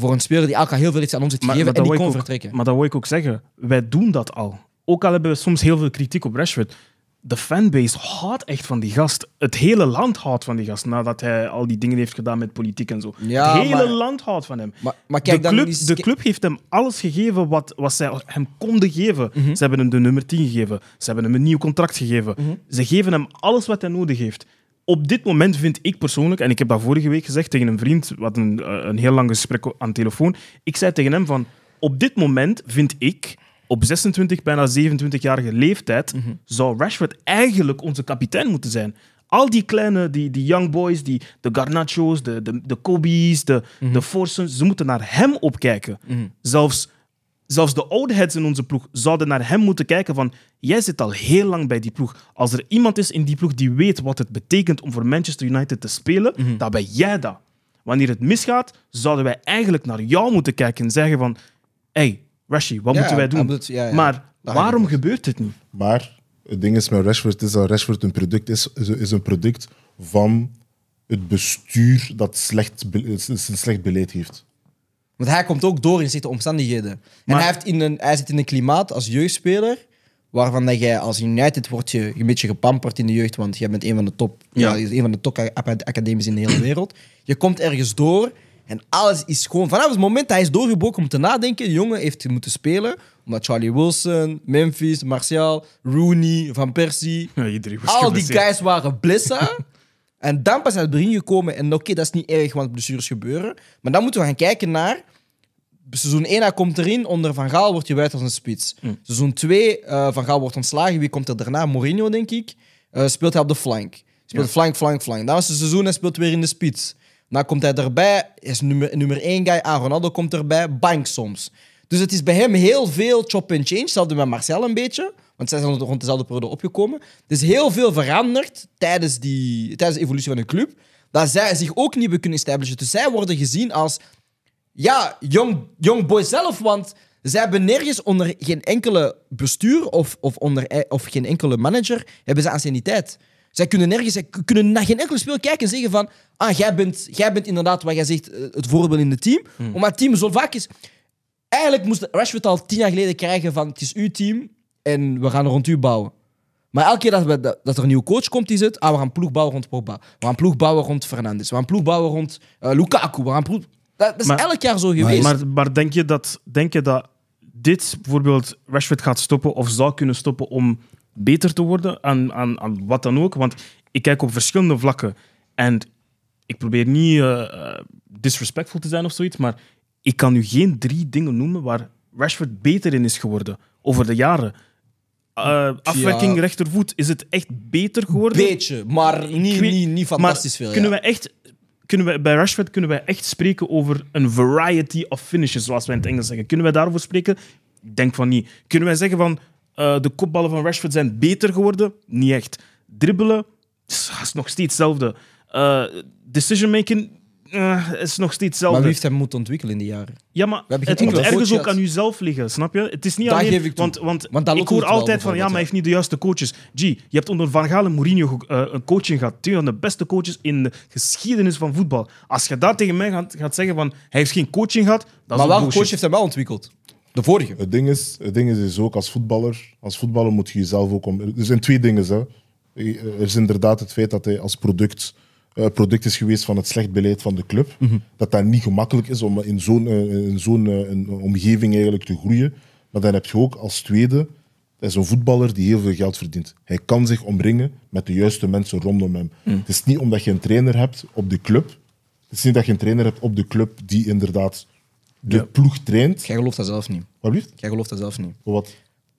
voor een speler die elkaar heel veel iets aan ons heeft gegeven en die kon vertrekken. Maar dat wil ik ook zeggen. Wij doen dat al. Ook al hebben we soms heel veel kritiek op Rashford. De fanbase houdt echt van die gast. Het hele land houdt van die gast. Nadat hij al die dingen heeft gedaan met politiek en zo. het hele land houdt van hem. Maar, de, club, de club heeft hem alles gegeven wat, wat zij hem konden geven. Mhm. Ze hebben hem de nummer 10 gegeven. Ze hebben hem een nieuw contract gegeven. Mhm. Ze geven hem alles wat hij nodig heeft op dit moment vind ik persoonlijk, en ik heb dat vorige week gezegd tegen een vriend, wat een, eh, een heel lang gesprek aan telefoon. Ik zei tegen hem van, op dit moment vind ik, op 26, bijna 27-jarige leeftijd, mhm. zou Rashford eigenlijk onze kapitein moeten zijn. Al die kleine, die, die young boys, die, de Garnacho's, de, de, de Kobe's, de, mhm. de Forsons, ze moeten naar hem opkijken. Mhm. Zelfs Zelfs de heads in onze ploeg zouden naar hem moeten kijken van jij zit al heel lang bij die ploeg. Als er iemand is in die ploeg die weet wat het betekent om voor Manchester United te spelen, mm dan ben jij dat. Wanneer het misgaat, zouden wij eigenlijk naar jou moeten kijken en zeggen van hey, Rashi, wat moeten wij doen? Maar waarom gebeurt dit niet? Maar het ding is met Rashford is dat Rashford een product is, is een product van het bestuur dat slecht, een slecht beleid heeft. Want hij komt ook door in zitten omstandigheden. En hij, heeft in een, hij zit in een klimaat als jeugdspeler waarvan dat jij als United wordt je een beetje gepamperd in de jeugd, want jij bent een van de top, ja. een van de top academies in de hele wereld. Je komt ergens door en alles is gewoon... Vanaf het moment dat hij is doorgebroken om te nadenken, de jongen heeft moeten spelen, omdat Charlie Wilson, Memphis, Martial, Rooney, Van Persie, ja, al die guys waren blessa. En dan pas hij het begin gekomen. En oké, dat is niet erg, want blessures gebeuren. Maar dan moeten we gaan kijken naar. Seizoen 1 hij komt erin, onder Van Gaal wordt hij buiten als een spits. Hmm. Seizoen 2, uh, eh, Van Gaal wordt ontslagen. Wie komt er daarna? Mourinho, denk ik. Eh, speelt hij op de flank. Speelt flank, flank, flank. Dan is het seizoen en speelt weer in de spits. Dan komt hij erbij, is nummer, nummer 1 guy. Ah, Ronaldo komt erbij, bank soms. Dus het is bij hem heel veel chop and change. Hetzelfde met Marcel een beetje. Want zij zijn rond dezelfde periode opgekomen. Dus heel veel veranderd tijdens, die, tijdens de evolutie van een club. Dat zij zich ook niet hebben kunnen establishen. Dus zij worden gezien als... Ja, young, young boy zelf, want... Zij hebben nergens onder geen enkele bestuur of, of, onder, eh, of geen enkele manager hebben ze anciëniteit. Zij kunnen nergens, zij kunnen naar geen enkel speel kijken en zeggen van, ah, jij bent, jij bent inderdaad wat jij zegt eh, het voorbeeld in het team. Hmm. Maar Omdat het team zo vaak is, Eigenlijk moest Rashford al tien jaar geleden krijgen van het is uw team en we gaan rond u bouwen. Maar elke keer dat, dat, er een nieuwe coach komt die zit, ah, we gaan ploeg bouwen rond Pogba. We gaan ploeg bouwen rond Fernandes. We gaan ploeg bouwen rond eh, Lukaku. We gaan ploeg... Dat, is elk jaar zo geweest. Maar, maar denk, je dat, denk je dat dit bijvoorbeeld Rashford gaat stoppen of zou kunnen stoppen om beter te worden aan, aan, aan wat dan ook? Want ik kijk op verschillende vlakken en ik probeer niet uh, disrespectful te zijn of zoiets, maar ik kan u geen drie dingen noemen waar Rashford beter in is geworden over de jaren. Uh, eh, afwerking rechtervoet, is het echt beter geworden? Beetje, maar niet, niet, niet fantastisch veel. Kunnen we echt, kunnen we, bij Rashford kunnen we echt spreken over een variety of finishes, zoals wij in het Engels zeggen. Kunnen wij daarover spreken? Ik denk van niet. Kunnen wij zeggen van eh, de kopballen van Rashford zijn beter geworden? Niet echt. Dribbelen is nog steeds hetzelfde. Eh, decision making uh, is nog steeds hetzelfde. Maar wie heeft hem moeten ontwikkelen in die jaren? Ja, maar het moet ergens ook aan jezelf liggen, snap je? Het is niet alleen... Ik want, want, ik hoor altijd van, ja, maar hij heeft niet de juiste coaches. G, je hebt onder Van Gaal en Mourinho eh, een coaching gehad. Twee van de beste coaches in de geschiedenis van voetbal. Als je daar tegen mij gaat, gaat zeggen van, hij heeft geen coaching gehad, dat Maar welke coach heeft hem wel ontwikkeld? De vorige. Het ding is, het ding is, is dus ook als voetballer, als voetballer moet je jezelf ook om... Er zijn twee dingen, hè. Eh, er is inderdaad het feit dat hij als product eh, product is geweest van het slecht beleid van de club. Mhm. Dat dat niet gemakkelijk is om in zo'n eh, eh, omgeving eigenlijk te groeien. Maar dan heb je ook als tweede is een voetballer die heel veel geld verdient. Hij kan zich omringen met de juiste mensen rondom hem. Mhm. Het is niet omdat je een trainer hebt op de club. Het is niet dat je een trainer hebt op de club die inderdaad de ploeg traint. Jij gelooft dat zelf niet. Wat lief? Jij gelooft dat zelf niet. Wat?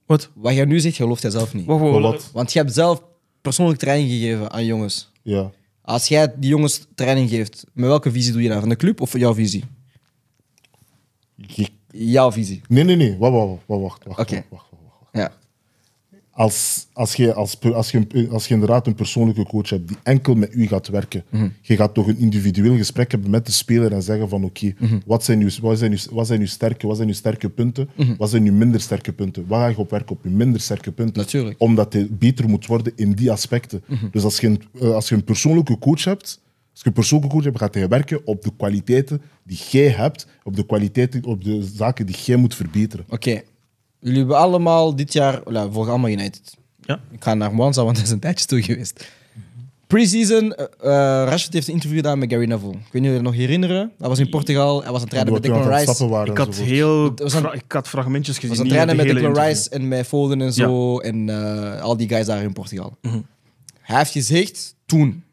Wat? Wat jij nu zegt, gelooft jij zelf niet. Wat, wat? Want je hebt zelf persoonlijk training gegeven aan jongens. Ja. Als jij die jongens training geeft, met welke visie doe je dat? Van de club of jouw visie? Jouw visie. Nee, nee, nee. Wacht, wacht, wacht. wacht, wacht, als, als, je, als, als, je, als inderdaad een persoonlijke coach hebt die enkel met u gaat werken, mm je gaat toch een individueel gesprek hebben met de speler en zeggen van oké, mhm. wat, zijn uw, wat, zijn uw, wat zijn uw sterke, wat zijn uw sterke punten, mhm. wat zijn uw minder sterke punten, waar ga je op werken op je minder sterke punten, Natuurlijk. omdat het beter moet worden in die aspecten. Mhm. Dus als je, een, eh, als je een persoonlijke coach hebt, als je een persoonlijke coach hebt, gaat hij werken op de kwaliteiten die jij hebt, op de kwaliteiten, op de zaken die jij moet verbeteren. Oké, Jullie hebben allemaal dit jaar, voilà, volgen allemaal United. Ja. Ik ga naar Monza, want dat is een tijdje toe geweest. Pre-season, uh, heeft een interview gedaan met Gary Neville. Kun je jullie je nog herinneren? Hij was in Portugal, hij was aan het trainen met Declan Rice. ik, had heel, aan, ik had fragmentjes gezien. Hij was aan het trainen met Declan Rice en met Foden en zo. En eh, al die guys daar in Portugal. Mhm. Hij heeft gezegd toen.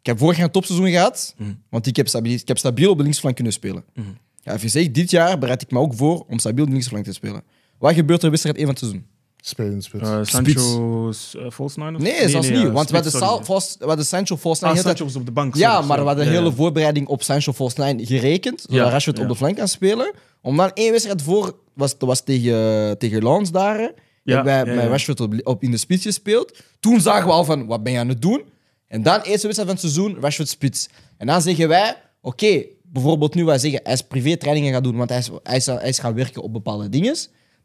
Ik heb vorig jaar een topseizoen gehad, mhm. want ik heb, stabiel, ik heb stabiel op de linksflank kunnen spelen. Mhm. Ja, als dit jaar bereid ik me ook voor om stabiel linksflank te spelen. Wat gebeurt er wedstrijd 1 van het seizoen? Spelen, spits. Uh, Sancho uh, eh, Of? Nee, nee, zelfs nee, niet. want spits, we hadden, Sancho Volsnijn... Ah, Sancho was op de bank. ja, maar we hadden hele voorbereiding op Sancho Nine gerekend. Zodat Rashford op de flank kan spelen. Om dan één wedstrijd voor... Was, was tegen, tegen Lans daar. Ja, wij met Rashford op, in de spits gespeeld. Toen zagen we al van, wat ben je aan het doen? En dan eerste wedstrijd van het seizoen, Rashford spits. En dan zeggen wij, oké, bijvoorbeeld nu wat zeggen, hij is privé trainingen gaan doen, want hij is, hij is, hij is gaan werken op bepaalde dingen.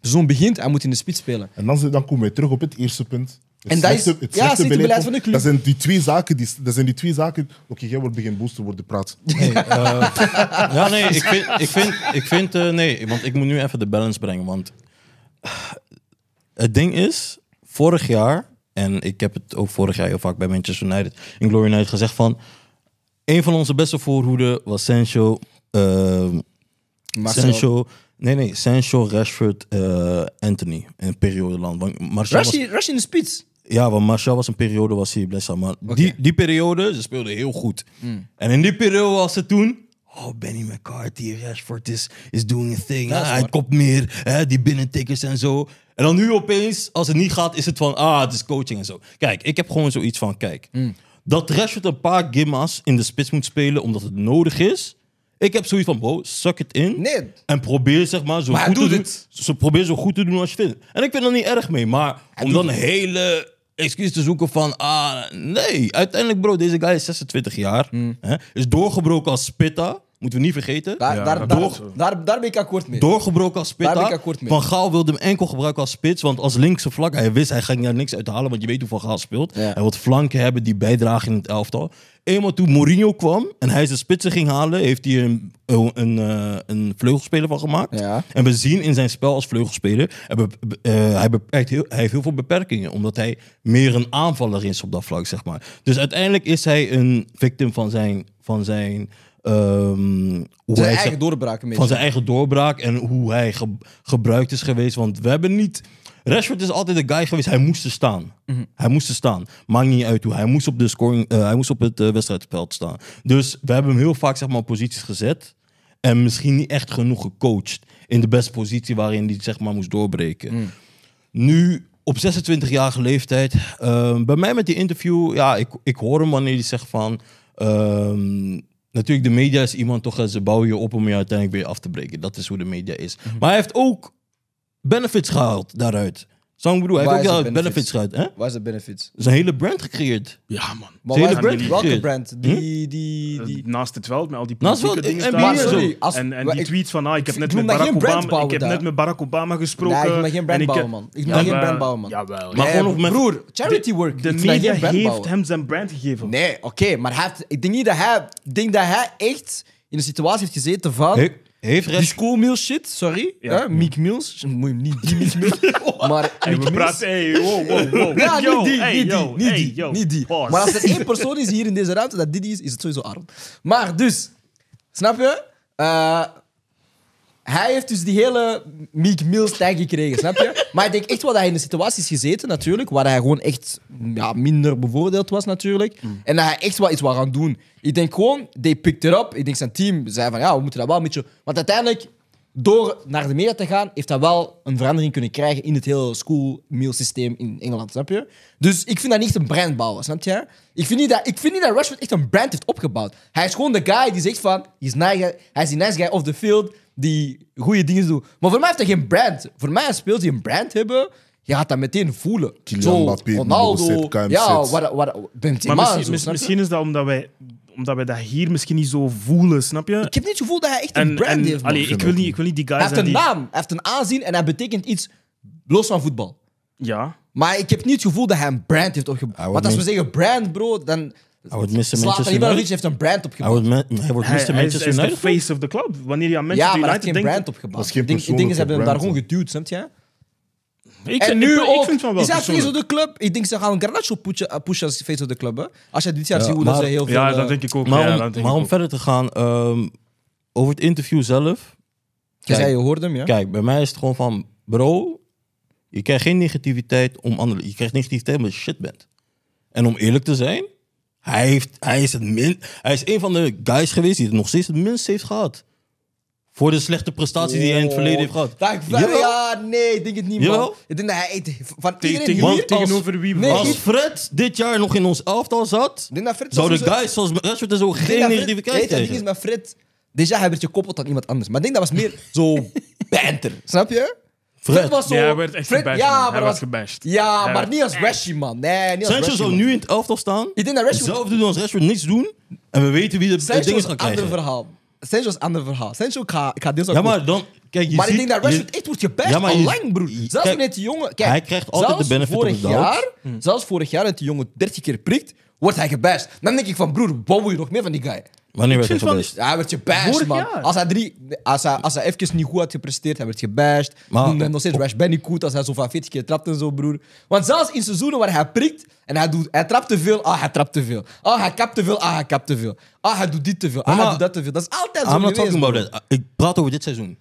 De begint, hij moet in de spits spelen. En dan, dan komen we terug op het eerste punt. en dat is het ja, het beleid, van de club. Dat zijn die twee zaken. Die, dat zijn die twee zaken. Oké, okay, jij wordt begin boos te worden praat. Nee, eh, ja, nee, ik vind, ik vind, ik vind eh, nee, want ik moet nu even de balance brengen. Want eh, het ding is, vorig jaar, en ik heb het ook vorig jaar heel vaak bij Manchester United in Glory United gezegd van, een van onze beste voorhoeden was Sancho. Uh, Sancho. Nee, nee. Sancho, Rashford, uh, Anthony. Een periode lang. Want was- in de spits. ja, want Martial was een periode, was hij blessure. Maar die, die periode, ze speelden heel goed. Hmm. En in die periode was ze toen... Oh, Benny McCarthy, Rashford is, is doing a thing. hij kopt meer, hè, die binnentikkers en zo. En dan nu opeens, als het niet gaat, is het van... Ah, het is coaching en zo. Kijk, ik heb gewoon zoiets van... Kijk, hmm. Dat Rashford een paar gimma's in de spits moet spelen omdat het nodig is. Ik heb zoiets van, bro, suck het in. Nee. En probeer zeg maar zo goed te doen. Ze probeer zo goed te doen als je vindt. En ik vind er niet erg mee. Maar om dan het. hele excuses te zoeken van, ah, nee. Uiteindelijk, bro, deze guy is 26 jaar. Mm. Hè, is doorgebroken als spitter. Moeten we niet vergeten. Daar, daar, daar, ben ik akkoord mee. Doorgebroken als spits. Van Gaal wilde hem enkel gebruiken als spits. Want als linkse vlak, hij wist, hij ging daar niks uit halen. Want je weet hoe Van Gaal speelt. Hij wil flanken hebben die bijdragen in het elftal. Eenmaal toen Mourinho kwam en hij zijn spitsen ging halen, heeft hij een, een, een, eh, vleugelspeler van gemaakt. En we zien in zijn spel als vleugelspeler, hij, eh, hij, beperkt heel, hij heeft heel veel beperkingen. Omdat hij meer een aanvaller is op dat vlak, zeg maar. Dus uiteindelijk is hij een victim van zijn... Van zijn Ehm, zijn eigen doorbraak. van zijn eigen doorbraak en hoe hij gebruikt is geweest. Want we hebben niet. Rashford is altijd de guy geweest. Hij moest er staan. Mhm. Hij moest er staan. Maakt niet uit hoe. Hij moest op, de scoring, eh, hij moest op het uh, eh, wedstrijdveld staan. Dus we hebben hem heel vaak zeg maar, op posities gezet. En misschien niet echt genoeg gecoacht. In de beste positie waarin hij zeg maar, moest doorbreken. Mhm. Nu op 26-jarige leeftijd. Ehm, bij mij met die interview, ja, ik, ik hoor hem wanneer hij zegt van. Ehm, natuurlijk, de media is iemand toch, eh, ze bouwen je op om je uiteindelijk weer af te breken. Dat is hoe de media is. Maar hij heeft ook benefits gehaald daaruit. Zou ik bedoel? Hij heeft ook wel benefits? benefits gehad, hè? Waar is de benefits? een hele brand gecreëerd. Ja, man. Maar hele brand welke brand? Die, die, eh, die... Naast het wel met al die politieke dingen eh, staan. Sorry, als, en, die tweets van, ah, ik heb, net met, Barack Obama, gesproken. Nee, ik mag geen brand bouwen, man. Ik mag geen brand bouwen, man. Jawel. Maar gewoon nog Broer, charity work. De media heeft hem zijn brand gegeven. Nee, oké, maar ik denk niet dat hij... Ik denk dat hij echt in een situatie heeft gezeten van... Heeft Die schoolmeal shit, sorry. Ja. Meek Mills. Moet hem niet die Meek Mills. maar Hey, we praten, hey, wow, wow, wow. Ja, Yo, niet die, hey, niet die, Maar als er één persoon is hier in deze ruimte dat dit is, is het sowieso arm. Maar dus, snap je? Eh, hij heeft dus die hele Meek Mills tag gekregen, snap je? Maar ik denk echt wel dat hij in de situatie is gezeten, natuurlijk, waar hij gewoon echt ja, minder bevoordeeld was, natuurlijk. Mm. En dat hij echt wel iets wou gaan doen. Ik denk gewoon, they picked it up. Ik denk zijn team zei van, ja, we moeten dat wel een beetje... Want uiteindelijk, door naar de media te gaan, heeft hij wel een verandering kunnen krijgen in het hele school meal systeem in Engeland, snap je? Dus ik vind dat niet echt een brand bouwen, snap je? Ik vind niet dat, ik vind niet dat Rashford echt een brand heeft opgebouwd. Hij is gewoon de guy die zegt van, nice, hij is die nice guy off the field die goede dingen doen, Maar voor mij heeft hij geen brand. Voor mij speelt hij een brand hebben. Je gaat dat meteen voelen. Kylian Mbappé, Ronaldo. ja, Wat? waar, Benzema. Maar misschien, is dat omdat wij omdat wij dat hier misschien niet zo voelen, snap je? Ik heb niet het gevoel dat hij echt een brand heeft. Allee, ik, wil niet, ik wil niet die guy Hij heeft een naam, hij heeft een aanzien en hij betekent iets los van voetbal. Ja. Maar ik heb niet het gevoel dat hij een brand heeft opgebouwd. Want als we zeggen brand, bro, dan I would miss Manchester United. heeft een brand opgebouwd. hij wordt Mr. Manchester United. de face of the club. Wanneer je aan Manchester ja, maar United denkt... geen brand opgebouwd. Ik dingen, ze hebben hem daar gewoon geduwd, snap je? Ik, en nu ook, ik Is dat face of the club? Ik denk ze gaan een Garnacho eh, pushen als face of the club. Als je dit jaar ziet hoe dat ze heel veel... Ja, dat eh, denk ik ook. Maar om, verder te gaan, ehm, over het interview zelf... Kijk, je hoorde hem, ja? Kijk, bij mij is het gewoon van... Bro, je krijgt geen negativiteit om anderen... Je krijgt negativiteit omdat je shit bent. En om eerlijk te zijn... Hij, heeft, hij, is het min, hij is een van de guys geweest die het nog steeds het minst heeft gehad. Voor de slechte prestatie die hij in het verleden heeft gehad. ja, nee, ik denk het niet, man. Ik denk dat hij van iedereen tegenover wie, Nee, Als Fred dit jaar nog in ons elftal zat, zou denk guys zoals Rashford er zo geen negatieve kijk tegen. je, het ding is met Fred... Déjà, hij werd gekoppeld aan iemand anders. Maar ik denk dat was meer zo banter. Snap je? Fred, was zo... Ja, hij werd echt Fred, ja, maar hij was, gebashed. Ja, maar niet als Rashi, man. Nee, niet als Sancho zou nu in het elftal staan. Ik denk doen als Rashford niets doen. En we weten wie de dingen gaat krijgen. ander verhaal. Sancho is een ander verhaal. Sancho, ik ga, ik ga deels Ja, maar dan... Kijk, je maar ziet, ik denk dat Rashford echt wordt gebashed ja, al lang, broer. Zelfs kijk, wanneer die jongen... Kijk, hij krijgt altijd de benefit vorig of jaar, mm. Zelfs vorig jaar, dat die jongen 30 keer prikt, wordt hij gebashed. Dan denk ik van, broer, wat wil je nog meer van die guy? Wanneer werd hij gebashed? Hij werd gebashed, man. Als hij, drie, als, hij, als hij even niet goed had gepresteerd, hij werd gebashed. Maar, Toen nog steeds Rash goed als hij zo van 40 keer trapt en zo, broer. Want zelfs in seizoenen waar hij prikt en hij, doet, hij trapt te veel, ah, hij trapt te veel. Ah, hij kapt te veel, ah, hij kapt te veel. Ah, hij doet dit te veel, ah, hij doet dat te veel. Dat is altijd zo I'm not talking about that. Ik praat over dit seizoen.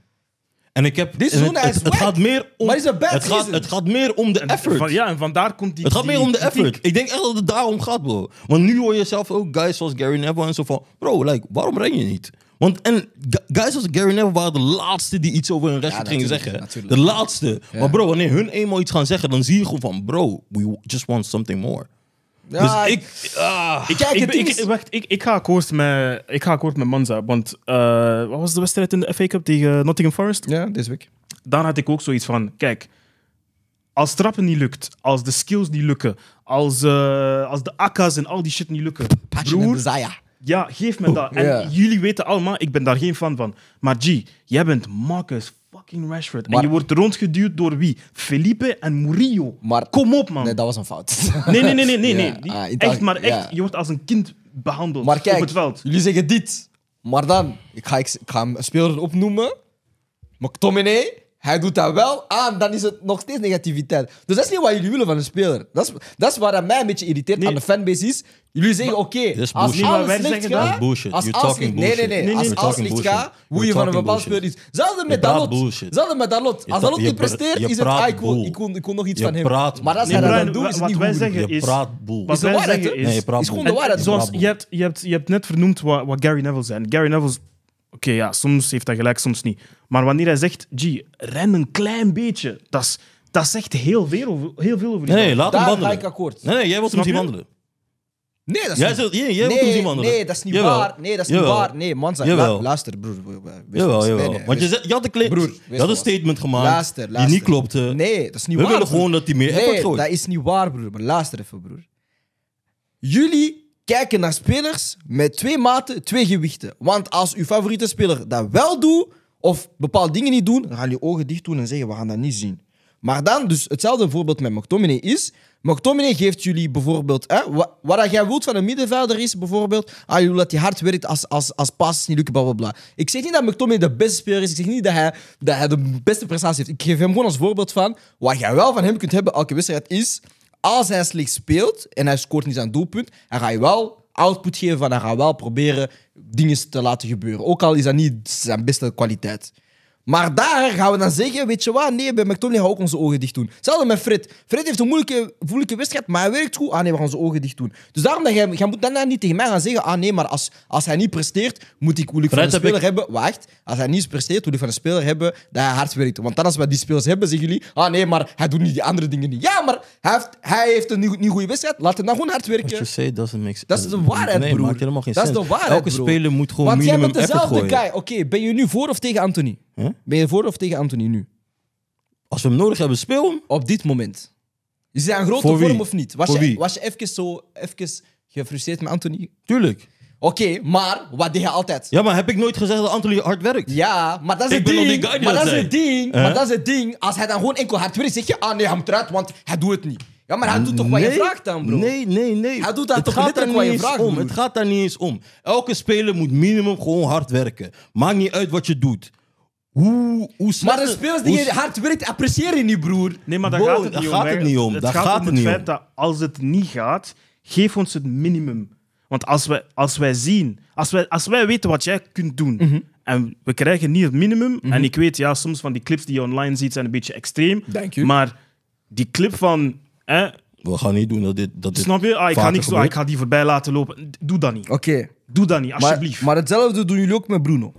En ik heb. Dit seizoen, het, het, gaat meer om. het gaat, het gaat meer om de effort. ja, en vandaar komt die. Het gaat meer om de effort. Ik denk echt dat het daarom gaat, bro. Want nu hoor je zelf ook guys zoals Gary Neville en zo van. Bro, like, waarom ren je niet? Want en guys als Gary Neville waren de laatste die iets over hun wedstrijd gingen zeggen. De laatste. Maar bro, wanneer hun eenmaal iets gaan zeggen, dan zie je gewoon van, bro, we just want something more. Ja, dus ik, ik, ah, kijk, ik, ik, wacht, ik, ik, ga akkoord met, ik ga akkoord met Manza. Want eh, wat was de wedstrijd in de FA Cup tegen Nottingham Forest? Ja, deze week. Daar had ik ook zoiets van: kijk, als trappen niet lukt, als de skills niet lukken, als, eh, als de akka's en al die shit niet lukken. Ja, geef me dat. En jullie weten allemaal, ik ben daar geen fan van. Maar G, jij bent Marcus fucking Rashford. Maar, en je wordt rondgeduwd door wie? Felipe en Murillo. Kom op, man. Nee, dat was een fout. Nee, nee, nee. nee, nee, nee. Ah, echt, maar echt, je wordt als een kind behandeld op het veld. jullie zeggen dit. Maar dan, ik ga, ik, ga een speler opnoemen. McTominay hij doet dat wel aan, dan is het nog steeds negativiteit. Dus dat is niet wat jullie willen van een speler. Dat is, dat is waar mij een beetje irriteert aan de fanbase is. Jullie zeggen, oké, okay, als alles slecht gaat... bullshit. Als You're nee, nee, nee, Als alles slecht gaat, hoe je van een bepaald speler is... Zelfde met Dalot. met Dalot. Als Dalot niet presteert, is het... ik wil, ik, wil, ik nog iets van hem. Maar als hij dat doet, is het niet goed. Zeggen je praat boel. Is de waarheid, is gewoon de waarheid. Je hebt net vernoemd wat Gary Neville zijn. Gary Neville's okay, ja, soms heeft hij gelijk, soms niet. Maar wanneer hij zegt, G, ren een klein beetje, dat, dat zegt heel veel over, heel veel over die Nee, nee laat hem Daar wandelen. ga ik akkoord. Nee, nee jij wilt hem zien wandelen. Nee, dat is Jij niet, zult, jij, jij wilt hem niet nee, wandelen. nee, dat is niet Jawel. waar. Nee, dat is niet waar. Nee, man, zeg, Jawel. luister, broer. jawel, jawel. nee, Want je, je had een, kle- Broer, wees je had een statement gemaakt Luister, die niet klopte. Nee, dat is niet We waar. willen broer. gewoon dat hij meer effort nee, dat is niet waar, broer. Maar luister even, broer. Jullie kijken naar spelers met twee maten, twee gewichten. Want als uw favoriete speler dat wel doet, of bepaalde dingen niet doen, dan gaan je ogen dicht doen en zeggen, we gaan dat niet zien. Maar dan, dus hetzelfde voorbeeld met McTominay is, McTominay geeft jullie bijvoorbeeld, hè, wat, wat jij wilt van een middenvelder is bijvoorbeeld, ah, je dat hij hard werkt als, als, als pas niet lukken, bla Ik zeg niet dat McTominay de beste speler is, ik zeg niet dat hij, dat hij de beste prestatie heeft. Ik geef hem gewoon als voorbeeld van, wat jij wel van hem kunt hebben elke wedstrijd is, als hij slecht speelt en hij scoort niet zijn doelpunt, dan ga je wel output geven van hij gaat wel proberen dingen te laten gebeuren. Ook al is dat niet zijn beste kwaliteit. Maar daar gaan we dan zeggen, weet je wat, nee, bij McTominay gaan we ook onze ogen dicht doen. Hetzelfde met Fred. Fred heeft een moeilijke, moeilijke wedstrijd, maar hij werkt goed. Ah nee, we gaan onze ogen dicht doen. Dus daarom dat jij, jij moet dan niet tegen mij gaan zeggen, ah nee, maar als, als hij niet presteert, moet ik, van een heb speler hebben... Wacht, als hij niet presteert, moet ik van een speler hebben dat hij hard werkt. Want dan als we die spelers hebben, zeggen jullie, ah nee, maar hij doet niet die andere dingen niet. Ja, maar hij heeft, hij heeft een niet goede wedstrijd, laat hem dan gewoon hard werken. Dat is een waarheid, nee, broer. dat is de waarheid, Elke speler moet gewoon Want jij bent dezelfde guy. Oké, ben je nu voor of tegen Anthony? Ben je voor of tegen Anthony nu? Als we hem nodig hebben, speel hem. Op dit moment. Is hij een grote vorm of niet? Was Voor je, wie? was je even zo even gefrustreerd met Anthony? Tuurlijk. Oké, maar wat deed hij altijd? Ja, maar heb ik nooit gezegd dat Anthony hard werkt? Ja, maar dat is het ding. maar dat is het ding. Maar dat is het ding. Als hij dan gewoon enkel hard werkt, zeg je, ah nee, hij hem eruit, want hij doet het niet. Ja, maar hij doet toch wat je vraagt dan, bro? Nee, nee, nee. Hij doet daar toch letterlijk wat je vraagt, om. Het gaat daar niet eens om. Elke speler moet minimum gewoon hard werken. Maakt niet uit wat je doet. Hoe, hoe maar de spelers die hoe, hard werkt, appreciëren je broer. Nee, maar daar gaat het, niet, gaat om, het niet om. Het dat gaat, om het, feit dat als het niet gaat, geef ons het minimum. Want als wij, als wij zien, als wij, als wij weten wat jij kunt doen, mhm. en we krijgen niet het minimum, en mhm. ik weet, ja, soms van die clips die je online ziet zijn een beetje extreem, maar die clip van... Hè, we gaan niet doen dat dit. Dat Snap je? Ah, ik ga ah, ik die voorbij laten lopen. Doe dat niet. Oké. Doe dat niet, alsjeblieft. Maar, maar hetzelfde doen jullie ook met Bruno.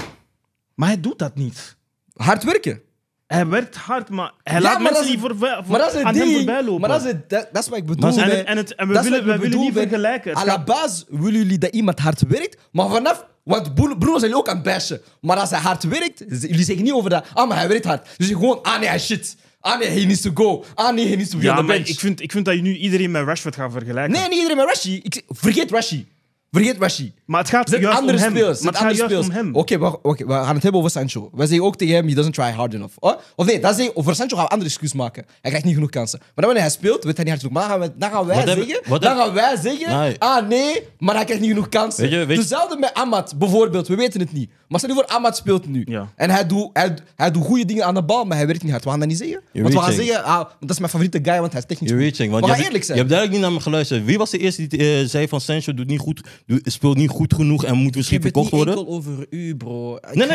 Maar hij doet dat niet hard werken. Hij werkt hard, maar hij laat maar mensen niet voor, Maar hem voorbij lopen. Maar dat is, dat, dat is wat ik bedoel. en en we willen- willen niet vergelijken. A Aan de baas willen jullie dat iemand hard werkt, maar vanaf... Want Bruno zijn ook aan het Maar als hij hard werkt, jullie zeggen niet over dat. Ah, maar hij werkt hard. Dus je gewoon, ah nee, hij shit. Ah nee, he needs to go. Ah nee, hij needs to be on the ik vind, ik vind dat je nu iedereen met Rashford gaat vergelijken. Nee, niet iedereen met Rashi. Ik, vergeet Rashi. Vergeet Washi. Maar het gaat juist andere om hem. Speels. Maar het gaat juist speels. om hem. Oké, wacht, oké, we gaan het hebben over Sancho. Wij zeggen ook tegen hem, he doesn't try hard enough. Oh? Of nee, dat zeg, over Sancho gaan we andere excuus maken. Hij krijgt niet genoeg kansen. Maar dan wanneer hij speelt, weet hij niet hard genoeg. Maar dan gaan, we, dan gaan wij wat zeggen, heb, dan gaan wij zeggen nee. ah nee, maar hij krijgt niet genoeg kansen. Weet je, weet je. Hetzelfde met Amat, bijvoorbeeld. We weten het niet. Maar stel je voor, Ahmad speelt nu. En hij doet hij, hij doet goede dingen aan de bal, maar hij werkt niet hard. We gaan dat niet zeggen. want we gaan zeggen, ah, dat is mijn favoriete guy, want hij is technisch je goed. Weet want je eerlijk zijn. Je hebt duidelijk niet naar me geluisterd. Wie was de eerste die eh, zei van Sancho doet niet goed, speelt niet goed genoeg en moet misschien verkocht worden? Ik heb het niet over u, bro. Ik nee,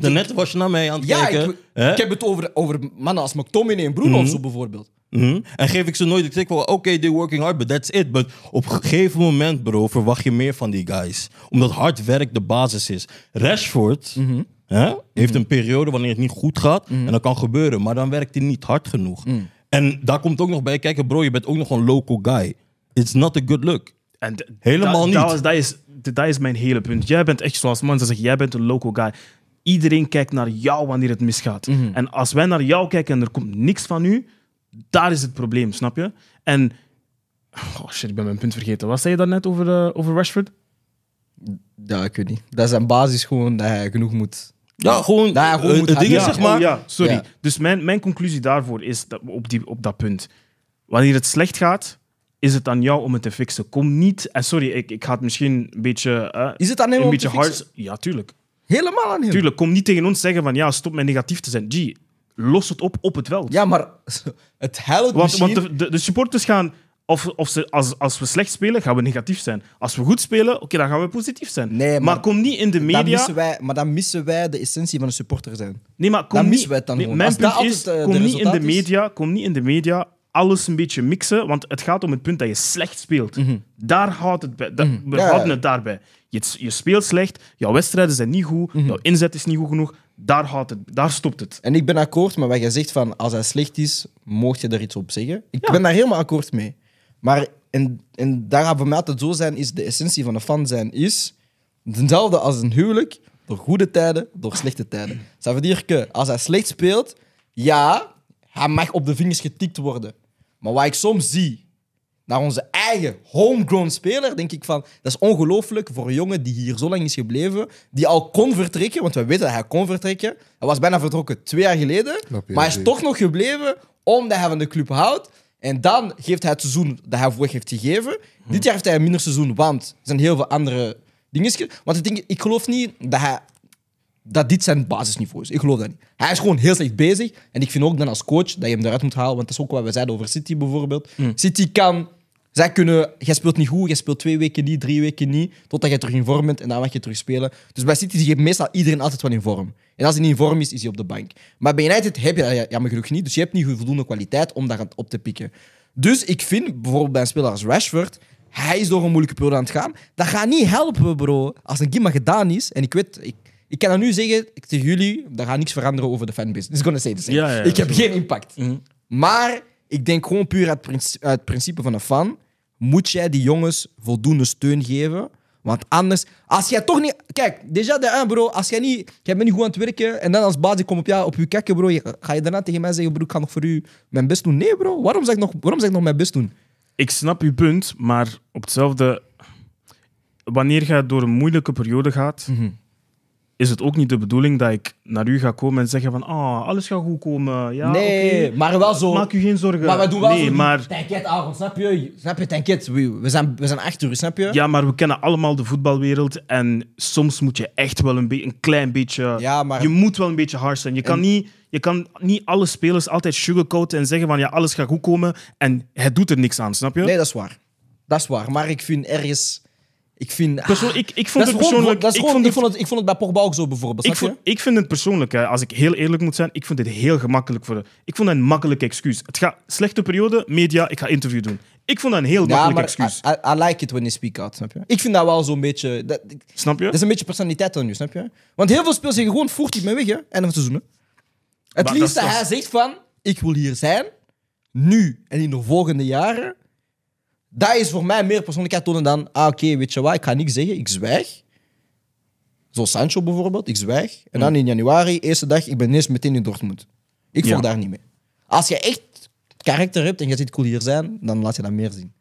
nee, was je naar mij aan het ja, kijken. Ik, ik, heb het over, over mannen als McTominay en Bruno mhm. of zo bijvoorbeeld mm En geef ik ze nooit de denk wel, oké, okay, they're working hard, but that's it. But op een gegeven moment, bro, verwacht je meer van die guys. Omdat hard werk de basis is. Rashford mhm. hè, mhm. heeft een periode wanneer het niet goed gaat. Mhm. En dat kan gebeuren, maar dan werkt hij niet hard genoeg. En daar komt ook nog bij kijken, bro, je bent ook nog een local guy. It's not a good look. En Helemaal niet. Dat, dat, is, dat is mijn hele punt. Jij bent echt zoals mensen zeggen, jij bent een local guy. Iedereen kijkt naar jou wanneer het misgaat. En als wij naar jou kijken en er komt niks van u, daar is het probleem, snap je? En, oh shit, ik ben mijn punt vergeten. Wat zei je daarnet over, eh, over Rashford? Ja, kun je niet. Dat is zijn basis gewoon dat hij genoeg moet... Ja, gewoon, dat gewoon moet zeg maar... Oh, ja, sorry. Dus mijn, mijn conclusie daarvoor is dat, op, die, op dat punt. Wanneer het slecht gaat, is het aan jou om het te fixen. Kom niet... En eh, sorry, ik, ik ga het misschien een beetje... Eh, is het aan hem een beetje hard? Ja, tuurlijk. Helemaal aan hem? Tuurlijk, kom niet tegen ons zeggen van ja, stop met negatief te zijn. Gee, los het op op het veld. Ja, maar het helpt want, misschien... Want de, de, supporters gaan... Of, of ze, als, als we slecht spelen, gaan we negatief zijn. Als we goed spelen, oké, dan gaan we positief zijn. Nee, maar, kom niet in de media... Dan wij, maar dan missen wij de essentie van een supporter zijn. Nee, maar kom niet... Wij het dan is, eh, kom, niet in de media, kom niet in de media alles een beetje mixen, want het gaat om het punt dat je slecht speelt. Mhm. Daar houdt het mhm. We houden het daarbij. Je, je speelt slecht, jouw wedstrijden zijn niet goed, mhm. jouw inzet is niet goed genoeg. Daar, gaat het, daar stopt het. En ik ben akkoord met wat je zegt van als hij slecht is, mocht je er iets op zeggen. Ik ben daar helemaal akkoord mee. Maar en, en daar gaat voor mij altijd zo zijn, is de essentie van een fan zijn is hetzelfde als een huwelijk, door goede tijden, door slechte tijden. Savadierke, als hij slecht speelt, ja, hij mag op de vingers getikt worden. Maar wat ik soms zie, naar onze eigen homegrown speler, denk ik van, dat is ongelooflijk voor een jongen die hier zo lang is gebleven, die al kon vertrekken, want we weten dat hij kon vertrekken. Hij was bijna vertrokken twee jaar geleden, maar hij is toch nog gebleven omdat hij van de club houdt. En dan geeft hij het seizoen dat hij vorig heeft gegeven. Hm. Dit jaar heeft hij een minder seizoen, want er zijn heel veel andere dingen. Want ik, denk, ik geloof niet dat, hij, dat dit zijn basisniveau is. Ik geloof dat niet. Hij is gewoon heel slecht bezig. En ik vind ook dan als coach dat je hem eruit moet halen. Want dat is ook wat we zeiden over City bijvoorbeeld. Hm. City kan zij kunnen, jij speelt niet goed, jij speelt twee weken niet, drie weken niet, totdat je terug in vorm bent en dan mag je terug spelen. Dus bij City geeft meestal iedereen altijd wel in vorm. En als hij niet in vorm is, is hij op de bank. Maar bij United heb je dat jammer genoeg niet, dus je hebt niet voldoende kwaliteit om daar op te pikken. Dus ik vind bijvoorbeeld bij een speler als Rashford, hij is door een moeilijke periode aan het gaan. Dat gaat niet helpen, bro. Als een gimma gedaan is, en ik weet, ik, ik kan dat nu zeggen tegen jullie, daar gaat niks veranderen over de fanbase. It's gonna say the same. ik heb geen impact. Mhm. Maar ik denk gewoon puur uit, principe, uit principe van een fan moet jij die jongens voldoende steun geven. Want anders, als jij toch niet. Kijk, déjà de bro, als jij niet. Jij bent niet goed aan het werken. En dan als baas kom op, ja, op je kijken, bro. Ga je daarna tegen mij zeggen, bro, ik ga nog voor u mijn best doen? Nee, bro. Waarom zeg ik nog, waarom zeg ik nog mijn best doen? Ik snap je punt, maar op hetzelfde. Wanneer je door een moeilijke periode gaat. Mhm is het ook niet de bedoeling dat ik naar u ga komen en zeggen van ah, alles gaat goed komen. Ja, nee, maar wel zo. Maak u geen zorgen. Maar we doen wel nee, zo maar... Aron, snap je? Snap je, tanket. We, we zijn, we zijn achter u, snap je? Ja, maar we kennen allemaal de voetbalwereld en soms moet je echt wel een, een klein beetje... Ja, maar... Je moet wel een beetje hard zijn. Je kan, niet, je kan niet alle spelers altijd sugarcoaten en zeggen van ja, alles gaat goed komen en het doet er niks aan, snap je? Nee, dat is waar. Dat is waar, maar ik vind ergens ik vind... ik, ik vond het persoonlijk... ik, vond, vond het, ik vond het bij Pogba ook zo, bijvoorbeeld. Ik, ik vind het persoonlijk, hè, als ik heel eerlijk moet zijn, ik vind dit heel gemakkelijk voor... ik vond dat een makkelijk excuus. Het gaat slechte periode, media, ik ga interview doen. Ik vond dat een heel makkelijk excuus. I, I, like it when you speak out, snap je? Ik vind dat wel zo'n beetje... Dat, snap je? Dat is een beetje personaliteit dan nu, snap je? Want heel veel spelers zeggen gewoon, voert hij me weg, hè? En dan seizoen zoenen. Het liefst dat hij zegt van, ik wil hier zijn, nu en in de volgende jaren dat is voor mij meer persoonlijkheid tonen dan, ah oké, weet je wat, ik ga niks zeggen, ik zwijg. Zo Sancho bijvoorbeeld, ik zwijg. En dan mm. in januari, eerste dag, ik ben eerst meteen in Dortmund. Ik ja. voel daar niet mee. Als je echt karakter hebt en je ziet cool hier zijn, dan laat je dat meer zien.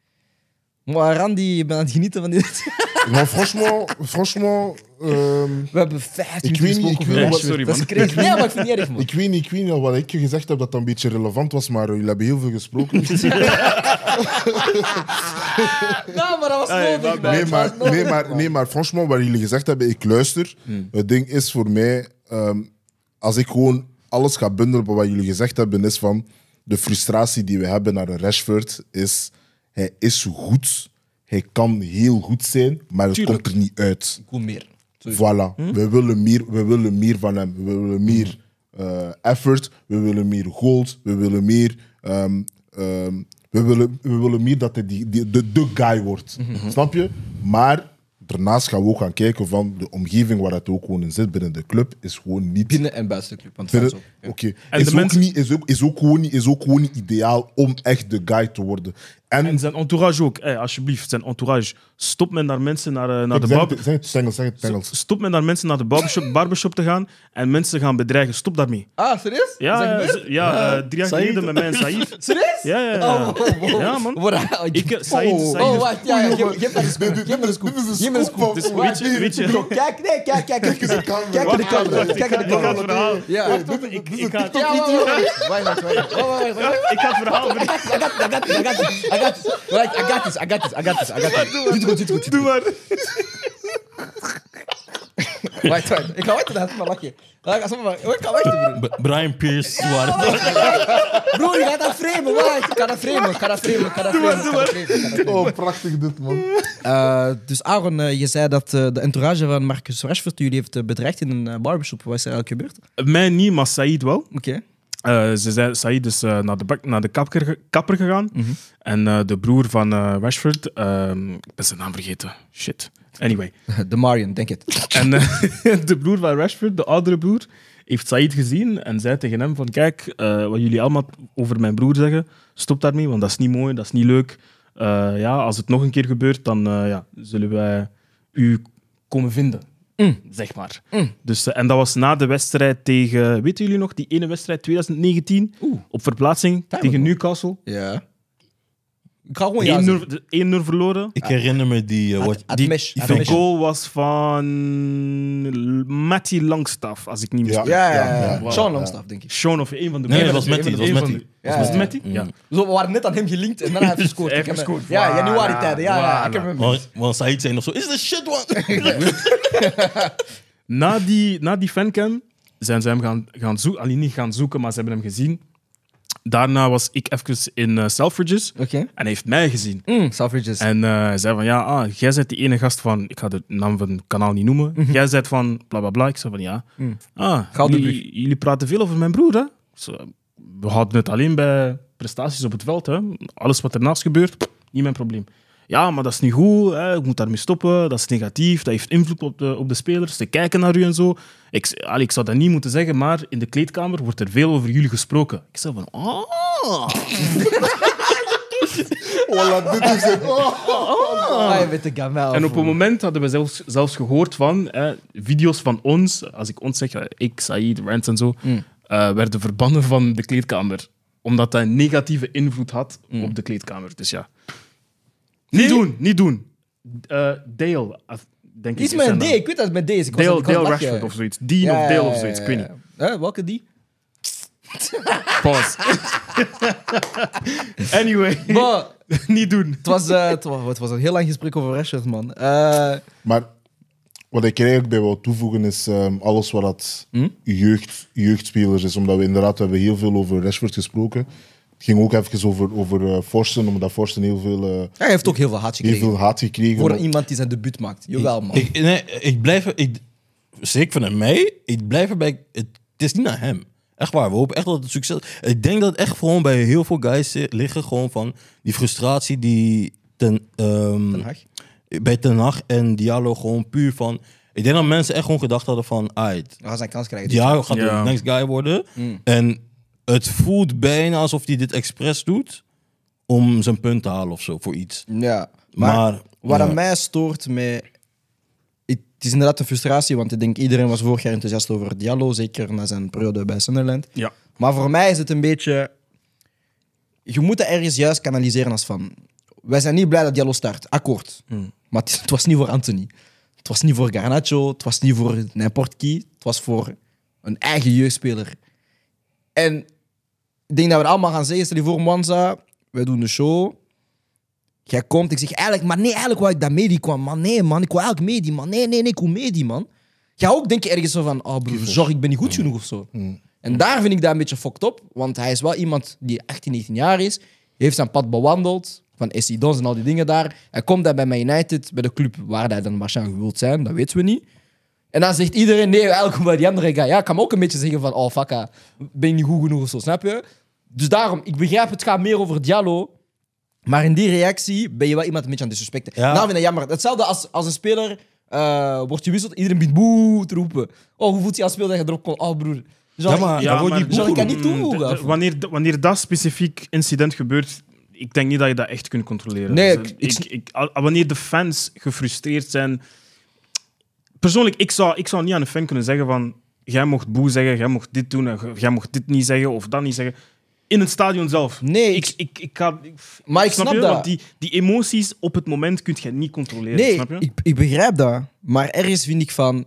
Maar Randy, je bent aan het genieten van dit. Nou, franchement, franchement. Um, We hebben vijf ik weet ik weet niet, sorry, man. ik vind het niet Ik weet niet, ik weet niet wat ik gezegd heb dat dat een beetje relevant was, maar jullie hebben heel veel gesproken. nou, maar dat was nodig. Maar, nee, maar, nee, maar, nee, maar franchement, wat jullie gezegd hebben, ik luister. Hmm. Het ding is voor mij, um, als ik gewoon alles ga bundelen op wat jullie gezegd hebben, is van de frustratie die we hebben naar een Rashford, is hij is zo goed hij kan heel goed zijn, maar het komt er niet uit. Ik wil meer. Voilà. Hm? We, willen meer, we willen meer van hem. We willen meer hm. eh, effort. We willen meer goals. We willen meer... Ehm, ehm, we, willen, we willen meer dat hij die, de, de guy wordt. Mhm. Mhm. Snap je? Maar daarnaast gaan we ook gaan kijken van de omgeving waar hij ook gewoon in zit binnen de club is gewoon niet... Binnen en buiten de club. Want binnen, oké. Okay. Is, ook niet, is, ook, is, niet, is ook gewoon niet ideaal om echt de guy te worden. En, en, zijn entourage ook. Hey, eh, alsjeblieft, zijn entourage. Stop men naar mensen naar, uh, naar de barbershop. Stop men naar mensen naar de barbershop, barbershop te gaan en mensen gaan bedreigen. Stop daarmee. Ah, serieus? Ja, eh, ja, ja uh, ah. drie jaar geleden met mijn Saif. Serieus? Ja, ja, ja. Oh, wow, ja man. Ik, Saïd, oh, Saïd. Oh, wacht, ja, ja, oh, geef me een scoop. Je hebt een scoop. Weet je, weet je. Kijk, nee, kijk, kijk. Kijk de camera. Kijk de camera. Kijk de camera. Ja, ik ga het verhaal. Wacht, wacht, Ik ga het verhaal. Ik got this. Right, I got this. I got this. I got this. I got this. Doe maar, doe maar. Doe maar. Wacht, wacht. Ik ga wachten, maar is mijn Ik oh, kan wachten, bro. Brian Pierce, bro. Bro, je gaat dat framen, wacht. Ik ga dat framen, ik ga dat framen, ik ga dat framen. Oh, prachtig dit, man. Uh, dus Aaron, eh, je zei dat uh, de entourage van Marcus Rashford jullie heeft bedreigd in een barbershop. Wat is er eigenlijk gebeurd? Mij niet, maar Said wel. Oké. Eh, ze zei, Saïd is eh, naar de, naar de kapper, gegaan. Mhm. En eh, de broer van Rashford, ehm, ik ben zijn naam vergeten. Shit. Anyway. De Marion, denk het. En de broer van Rashford, de oudere broer, heeft Saïd gezien en zei tegen hem van kijk, wat jullie allemaal over mijn broer zeggen, stop daarmee, want dat is niet mooi, dat is niet leuk. ja, als het nog een keer gebeurt, dan ja, zullen wij u komen vinden. Mm. zeg maar. Mm. Dus, eh, en dat was na de wedstrijd tegen, weten jullie nog, die ene wedstrijd 2019? Oeh. Op verplaatsing tegen Newcastle. Ja. Ik ga gewoon ja 1-0 verloren. Ik herinner me die... Eh, wat- die, Admesh, die goal was van Matty Longstaff, als ik niet mis Ja. Ja, ja, ja. Sean Longstaff, denk ik. Sean of een van de Nee, nee, dat was Matty. Dat was Matty. Ja, Was het ja. Ja. Zo, we waren net aan hem gelinkt en dan heeft hij gescoord. heeft gescoord, Ja, januari tijden. Ja, ja, ik heb me hem. Maar, maar Said zei nog zo, is this shit one? Na die, na die fancam zijn ze hem gaan, gaan zoeken. Alleen niet gaan zoeken, maar ze hebben hem gezien daarna was ik even in eh, Selfridges. En hij heeft mij gezien. Mm, Selfridges. En eh, hij zei van, ja, ah, jij bent die ene gast van... Ik ga de naam van het kanaal niet noemen. Mhm. Jij bent van bla, bla, bla. Ik zei van, ja. Mm. Ah, jullie, praten veel over mijn broer, hè? we houden het alleen bij prestaties op het veld, hè. Alles wat ernaast gebeurt, niet mijn probleem ja, maar dat is niet goed, hè, ik moet daarmee stoppen, dat is negatief, dat heeft invloed op de, op de spelers, ze kijken naar u en zo. Ik, ik zou dat niet moeten zeggen, maar in de kleedkamer wordt er veel over jullie gesproken. Ik zei van, oh. Voilà, dit is Oh, oh, En op een moment hadden we zelfs, zelfs gehoord van video's van ons, als ik ons zeg, ik, Said, Rant en zo, mm. eh, werden verbannen van de kleedkamer. Omdat dat een negatieve invloed had mm. op de kleedkamer. Dus ja. Niet doen, niet doen. Eh, Dale, denk denk Iets ik. met is een D, ik weet dat het met D is. Ik Dale, ik Dale Rashford of zoiets. Dean of Dale of zoiets, ik weet niet. Hè, welke die? Pause. Anyway, Maar niet doen. het was, eh, het, was, het was een heel lang gesprek over Rashford, man. Eh, Maar wat ik er eigenlijk bij wil toevoegen is ehm, alles wat dat hm? jeugd, jeugdspelers is. Omdat we inderdaad we heel veel over Rashford gesproken ging ook even over, over Forsten, eh, omdat Forsten heel veel... Eh, ja, hij heeft ook heel veel haat gekregen. Heel veel gekregen. Voor iemand die zijn debuut maakt. Jawel, man. Ik, nee, ik blijf... Ik, zeker vanuit mij, ik blijf erbij... Het, het is niet naar hem. Echt waar, we hopen echt dat het succes... Ik denk dat echt gewoon bij heel veel guys liggen gewoon van die frustratie die ten, um, bij Ten Hag en Diallo gewoon puur van... Ik denk dat mensen echt gewoon gedacht hadden van... Right, we gaan zijn kans krijgen. Diallo gaat ja. de next guy worden. Mm. En het voelt bijna alsof hij dit expres doet om zijn punt te halen of zo voor iets. Ja, maar, wat aan mij stoort met het is inderdaad een frustratie, want ik denk iedereen was vorig jaar enthousiast over Diallo, zeker na zijn periode bij Sunderland. Ja. Maar voor mij is het een beetje... Je moet het ergens juist kanaliseren als van... Wij zijn niet blij dat Diallo start, akkoord. Hmm. Maar het, was niet voor Anthony. Het was niet voor Garnacho, het was niet voor n'importe wie, Het was voor een eigen jeugdspeler. En ik denk dat we allemaal gaan zeggen. Stel je voor, Mwanza, wij doen de show. Jij komt, ik zeg eigenlijk, maar nee, eigenlijk wou ik dat die kwam. Maar nee, man, ik wou eigenlijk medie, man. Nee, nee, nee, ik wil medie, man. ga ook denk je ergens zo van, oh zorg, ik ben niet goed mm. genoeg of zo. Mm. En daar vind ik dat een beetje fucked op, want hij is wel iemand die 18, 19 jaar is, heeft zijn pad bewandeld, van SC Dons en al die dingen daar. Hij komt daar bij Man United, bij de club waar hij dan waarschijnlijk gewild zijn, dat weten we niet. En dan zegt iedereen, nee, welkom bij die andere guy. Ja, ik kan ook een beetje zeggen van, oh, fucka, ah, ben je niet goed genoeg of zo, snap je? Dus daarom, ik begrijp, het gaat meer over Diallo. Maar in die reactie ben je wel iemand een beetje aan het disrespecten. Ja. Nou, vind ik jammer. Hetzelfde als, als een speler uh, wordt gewisseld, iedereen begint boe te roepen. Oh, hoe voelt hij als speler dat je erop komt? Oh, broer. Zal ja, maar, ik, ja, zal ik niet toevoegen. Mm, wanneer, wanneer dat specifiek incident gebeurt, ik denk niet dat je dat echt kunt controleren. Nee, dus, eh, ik, ik, wanneer de fans gefrustreerd zijn persoonlijk, ik zou, ik zou niet aan een fan kunnen zeggen van jij mocht boe zeggen, jij mocht dit doen, jij mocht dit niet zeggen of dat niet zeggen. In het stadion zelf. Nee, ik, ik, maar ik snap, dat. Want die, die emoties op het moment kun je niet controleren. Nee, snap je? Ik, ik begrijp dat. Maar ergens vind ik van.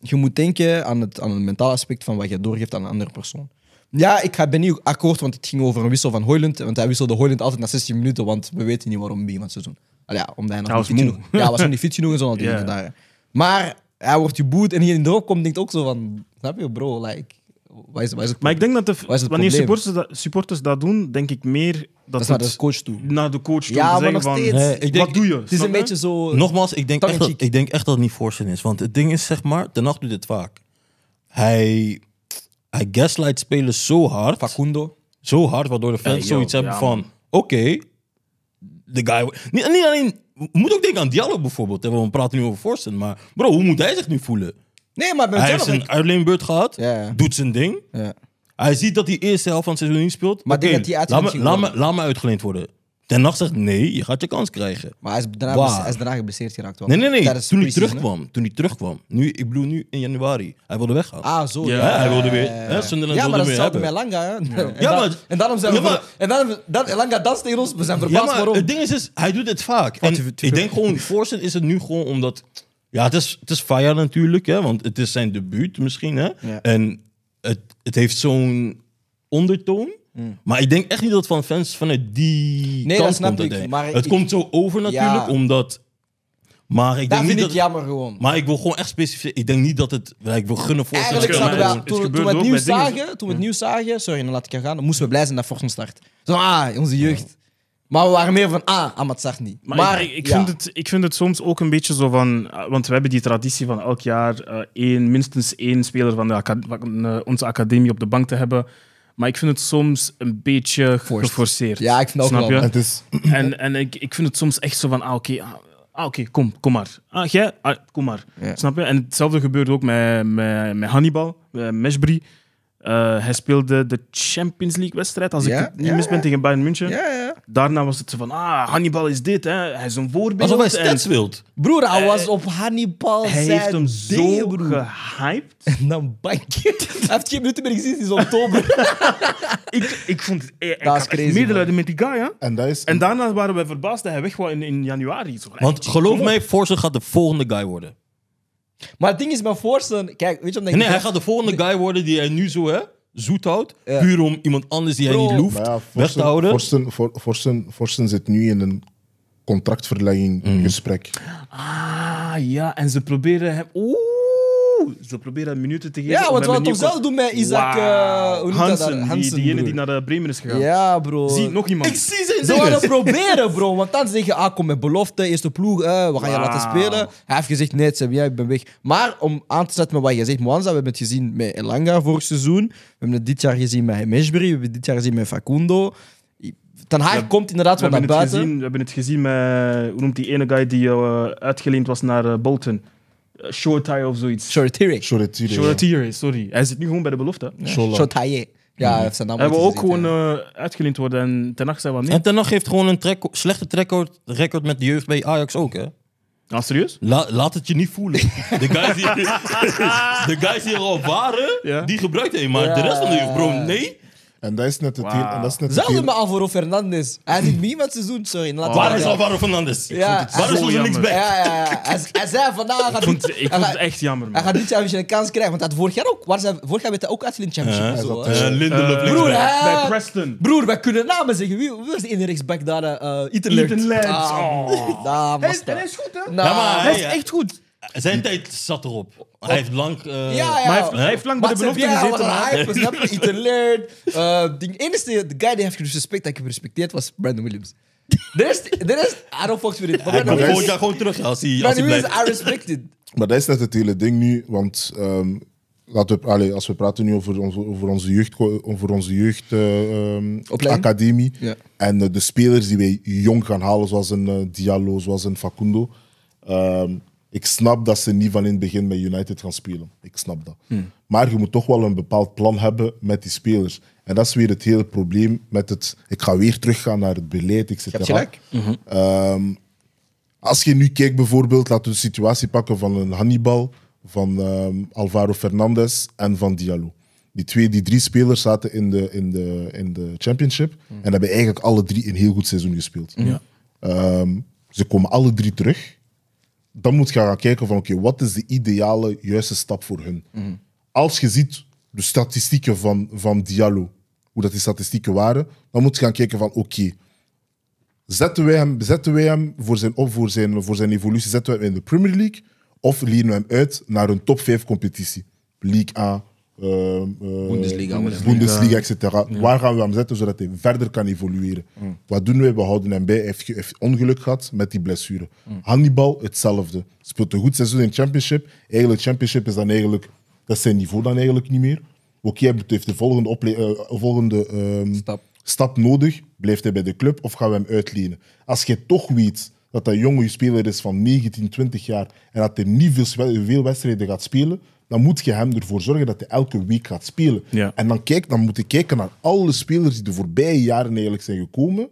Je moet denken aan het, aan het mentaal aspect van wat je doorgeeft aan een andere persoon. Ja, ik ben niet akkoord, want het ging over een wissel van Hoyland. Want hij wisselde Hoyland altijd na 16 minuten, want we weten niet waarom we iemand zou doen. Al ja, omdat hij nog hij niet fit genoeg. Ja, was nog niet fit genoeg en zo. Yeah. Maar hij wordt je boet en hier in de komt, denkt ook zo van, snap je, bro, like... Waar is, is maar ik denk dat de, wanneer supporters dat, supporters dat doen, denk ik meer dat, naar de coach toe. Naar de coach toe. Ja, maar nog steeds. ik wat doe je? Het is een beetje zo. Nogmaals, ik denk, echt dat, ik denk echt dat het niet voorzien is. Want het ding is, zeg maar, de nacht doet dit vaak. Hij, hij gaslight spelen zo hard. Facundo. Zo hard, waardoor de fans zoiets hebben van: oké, de guy. niet alleen moet ook denken aan Diallo bijvoorbeeld. we praten nu over Forsten. maar bro, hoe moet hij zich nu voelen? Nee, maar hij heeft zijn uitleenbeurt gehad, doet zijn ding. Ja. Hij ziet dat hij eerste helft van het seizoen niet speelt. Maar denk dat hij laat, laat, laat me uitgeleend worden. Ten Hag zegt nee, je gaat je kans krijgen. Maar hij is daarna, geblesseerd geraakt. Nee, nee, nee. Toen hij terugkwam. Toen hij terugkwam. Nu, ik bedoel nu in januari. Hij wilde weggaan. Ah, zo. Ja, hij wilde weer. hè, ja maar dat hetzelfde met Elanga. Ja. En, maar, en daarom zijn we... Ja, en dan, dat, Elanga danst tegen ons. We zijn verbaasd waarom. Het ding is, is, hij doet het vaak. En ik denk gewoon, voorzien is het nu gewoon omdat... Ja, het is, het is Faya natuurlijk, hè, want het is zijn debuut misschien. Hè, En het, het heeft zo'n ondertoon Mm. Maar ik denk echt niet dat van fans vanuit die nee, kant dat snap komt. Ik, maar het komt zo over natuurlijk, ja. omdat... Maar ik dat denk vind niet ik jammer gewoon. Maar ik wil gewoon echt specifiek... Ik denk niet dat het... Ik wil gunnen voor... Eigenlijk zouden we... Toen, toen we het nieuws zagen... Toen het nieuws zagen... Sorry, dan laat ik gaan. Dan moesten we blij zijn dat Forsen start. Zo, ah, onze jeugd. Maar we waren meer van, ah, Amat zag niet. Maar, ik, ik, vind het, ik vind het soms ook een beetje zo van... Eh, want we hebben die traditie van elk jaar eh, één, minstens één speler van de, eh, onze academie op de bank te hebben... Maar ik vind het soms een beetje geforceerd. Ja, ik vind het ook wel. Het En, en ik, ik vind het soms echt zo van, ah oké, ah, ah oké, kom, kom maar. Ah, jij? Ah, kom maar. Snap je? En hetzelfde gebeurde ook met, met, met Hannibal, met eh, Meshbri. Eh, hij speelde de Champions League wedstrijd, als ik niet mis ben, tegen Bayern München. Ja, daarna was het zo van, ah, Hannibal is dit, hè. hij is een voorbeeld. Alsof hij stats wilt. Broer, hij eh, was op Hannibal Hij heeft hem zo gehyped. En dan bankje. Hij heeft geen minuten meer gezien sinds oktober. Ik, ik vond het eh, ik had met die guy. Hè. En dat En daarna waren we verbaasd dat hij weg was in, in januari. Zo, eh, Want geloof mij, Forsen gaat de volgende guy worden. Maar het ding is, bij Forsen... Kijk, weet je wat ik Nee, hij gaat de volgende guy worden die hij nu zo, hè? zoet houdt. Puur om iemand anders die hij niet loeft weg te houden. Forsten, Forsten, Forsten zit nu in een contractverlenging mm. gesprek. Ah ja, en ze proberen hem. Zo proberen minuten te geven. Ja, want we hadden toch zelf doen met Isaac eh, Hansen, die, diegene die naar de eh, Bremen is gegaan. Ja, bro. Zie, nog iemand. Ik zie ze, ze het proberen, bro. Want dan zeg je, ah, kom met belofte, eerste ploeg, eh, we gaan wow. je laten spelen. Hij heeft gezegd, nee, zijn ja, ik ben weg. Maar om aan te zetten met wat je zegt, Moanza, we hebben het gezien met Elanga vorig seizoen. We hebben het dit jaar gezien met Meshbury, we hebben het dit jaar gezien met Facundo. Ten Haag komt inderdaad wat naar buiten. Gezien, we hebben het gezien met, hoe noemt die ene guy die uitgeleend was naar Bolton? Eh, Short tie of zoiets. Shortire. Shortire. Shortire, sorry. Hij zit nu gewoon bij de belofte. tie. Ja, hij mhm. heeft zijn naam Hij wil ook gewoon eh, uitgeleend worden en ten nacht zijn we niet. En ten nacht heeft gewoon een slechte record met de jeugd bij Ajax ook, hè? Ah, serieus? laat het je niet voelen. De guys die, er al waren, die gebruikten hij, Maar de rest van de jeugd, bro, nee. En dat is net het wow. En Zelfde heel... met Alvaro Fernandez. Hij zit niet met seizoen, sorry. oh. Waar is Alvaro Fernandez? Ja. Waar is onze linksback? Ja, ja, ja. Hij, hij zei vandaag... Ik vond, ik vond het echt jammer, man. Hij gaat dit jaar een kans krijgen, want dat vorig jaar ook. Waar zijn, vorig jaar werd hij ook uit in de Championship. Uh, zo, eh, Lindelof uh, Broer, bij Preston. Broer, wij kunnen namen zeggen. Wie, wie was de ene rechtsback daar? Uh, Ethan Lert. Ah, oh. hij, is, hij is goed, hè? Nah, nou, ja, maar, hij is echt goed. Zijn tijd zat erop. Hij heeft lang... eh, Ja, hij heeft- lang bij de belofte gezeten, maar- maar... Hype, geleerd. je? enige guy die heeft respect, dat ik respecteerd, was Brandon Williams. De rest, I don't fuck with it. Maar Brandon Williams, gewoon terug als Williams, I respect it. Maar dat is net het hele ding nu, want ehm, laten als we praten nu over onze, over onze jeugd, over onze jeugd eh, ehm, academie en de spelers die wij jong gaan halen, zoals een eh, Diallo, zoals een Facundo, ehm, ik snap dat ze niet van in het begin met United gaan spelen. Ik snap dat. Maar je moet toch wel een bepaald plan hebben met die spelers. En dat is weer het hele probleem met het... Ik ga weer teruggaan naar het beleid, etc. Heb gelijk. Ehm, als je nu kijkt bijvoorbeeld, laten we de situatie pakken van een Hannibal, van ehm, Alvaro Fernandez en van Diallo. Die, twee, die drie spelers zaten in de, in de, in de championship hmm. en hebben eigenlijk alle drie een heel goed seizoen gespeeld. Ja. Ehm, ze komen alle drie terug dan moet je gaan kijken van oké, wat is de ideale juiste stap voor hun? Mhm. Als je ziet de statistieken van, van Diallo, hoe dat die statistieken waren, dan moet je gaan kijken van oké, zetten, wij hem, zetten wij hem voor zijn, op, voor, zijn, voor zijn evolutie, zetten we hem in de Premier League of leren we hem uit naar een top 5 competitie? League A, eh, eh, Bundesliga, Bundesliga etc. Waar gaan we hem zetten zodat hij verder kan evolueren? Mm. Wat doen we? We houden hem bij. Hij heeft ongeluk gehad met die blessure. Mm. Hannibal, hetzelfde. Speelt een goed seizoen in Championship. Eigenlijk, Championship is dan eigenlijk. Dat zijn niveau dan eigenlijk niet meer. Oké, hij heeft de volgende, eh, volgende ehm, stap. stap nodig. Blijft hij bij de club of gaan we hem uitlenen? Als je toch weet dat dat jonge speler is van 19, 20 jaar en dat hij niet veel, veel wedstrijden gaat spelen, dan moet je hem ervoor zorgen dat hij elke week gaat spelen. En dan, kijk, dan moet je kijken naar alle spelers die de voorbije jaren eigenlijk zijn gekomen.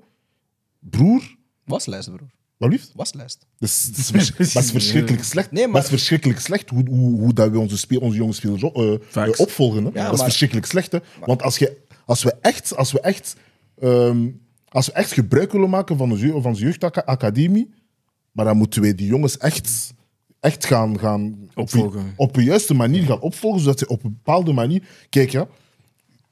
Broer. Waslijst, broer. Wat liefst? Waslijst. Dat is, dat, is verschrikkelijk slecht. Nee, maar... Dat is verschrikkelijk slecht hoe, hoe, dat we onze, speel, onze jonge spelers eh, eh, opvolgen. Hè. dat is verschrikkelijk slecht. Hè. Want als, je, als we echt, als we echt, ehm, als we echt gebruik willen maken van onze, van onze jeugdacademie, maar dan moeten wij die jongens echt echt gaan, gaan opvolgen. op de juiste manier gaan opvolgen, zodat ze op een bepaalde manier... Kijk, ja,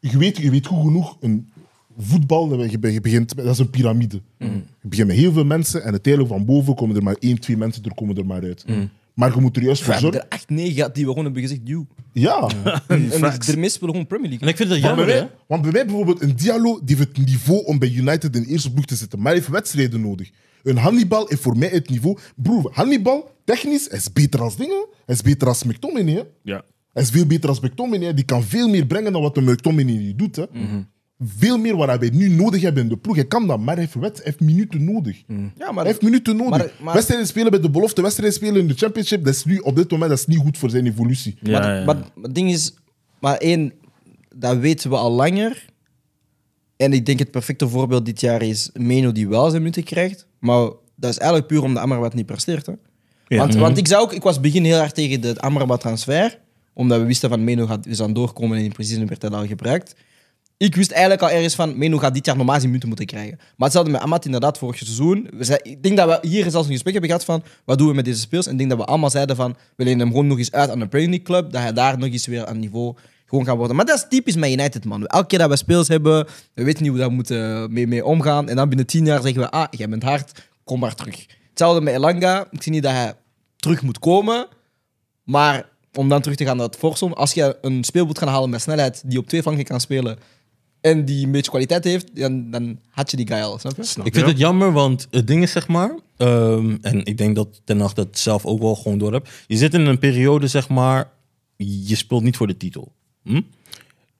je, weet, je weet goed genoeg, een voetbal, je begint, dat is een piramide. Mm. Je begint met heel veel mensen en uiteindelijk van boven komen er maar één, twee mensen, er komen er maar uit. Mm. Maar je moet er juist voor zorgen. er echt negen die we gewoon hebben gezegd, joe. Ja. en er gewoon Premier League. En ik vind dat jammer, want bij, mij, want bij mij bijvoorbeeld, een Diallo die heeft het niveau om bij United in eerste ploeg te zitten. Maar hij heeft wedstrijden nodig. Een Hannibal is voor mij het niveau. Broer, Hannibal, technisch, is beter als dingen. Hij is beter als McTominay. Ja. Hij is veel beter als McTominay. Die kan veel meer brengen dan wat de McTominay nu doet. Hè? Mm -hmm. Veel meer wat wij nu nodig hebben in de ploeg. Hij kan dat, maar hij heeft, hij heeft minuten nodig. Mhm. Ja, maar, hij heeft minuten nodig. Maar, wedstrijden spelen bij de belofte, wedstrijden spelen in de championship, dat is nu, op dit moment dat is niet goed voor zijn evolutie. Ja, maar, het ding is, maar één, dat weten we al langer. En ik denk het perfecte voorbeeld dit jaar is Meno die wel zijn minuten krijgt. Maar dat is eigenlijk puur omdat Amrabat niet presteert. Hè? Want, mhm. want ik, zou ook, ik was begin heel erg tegen de Amrabat-transfer, omdat we wisten van Meno gaat, is aan doorkomen en in precisie werd al gebruikt. Ik wist eigenlijk al ergens van, Meno gaat dit jaar normaal een minuten moeten krijgen. Maar hetzelfde met Amat inderdaad vorig seizoen. We zei, ik denk dat we hier zelfs een gesprek hebben gehad van, wat doen we met deze speels? En ik denk dat we allemaal zeiden van, we willen hem gewoon nog eens uit aan de Premier League club, dat hij daar nog eens weer aan niveau gewoon gaan worden. Maar dat is typisch met United, man. Elke keer dat we speels hebben, we weten niet hoe we daar moeten eh, mee, mee omgaan. En dan binnen tien jaar zeggen we, ah, jij bent hard, kom maar terug. Hetzelfde met Elanga. Ik zie niet dat hij terug moet komen. Maar om dan terug te gaan naar het voorstel, als je een speelboot gaan halen met snelheid, die op twee vangen kan spelen, en die een beetje kwaliteit heeft, dan, dan had je die guy al. Snap je? ik vind het jammer, want het ding is zeg maar, ehm, en ik denk dat Ten Hag dat zelf ook wel gewoon door hebt. Je zit in een periode zeg maar, je speelt niet voor de titel. Hm?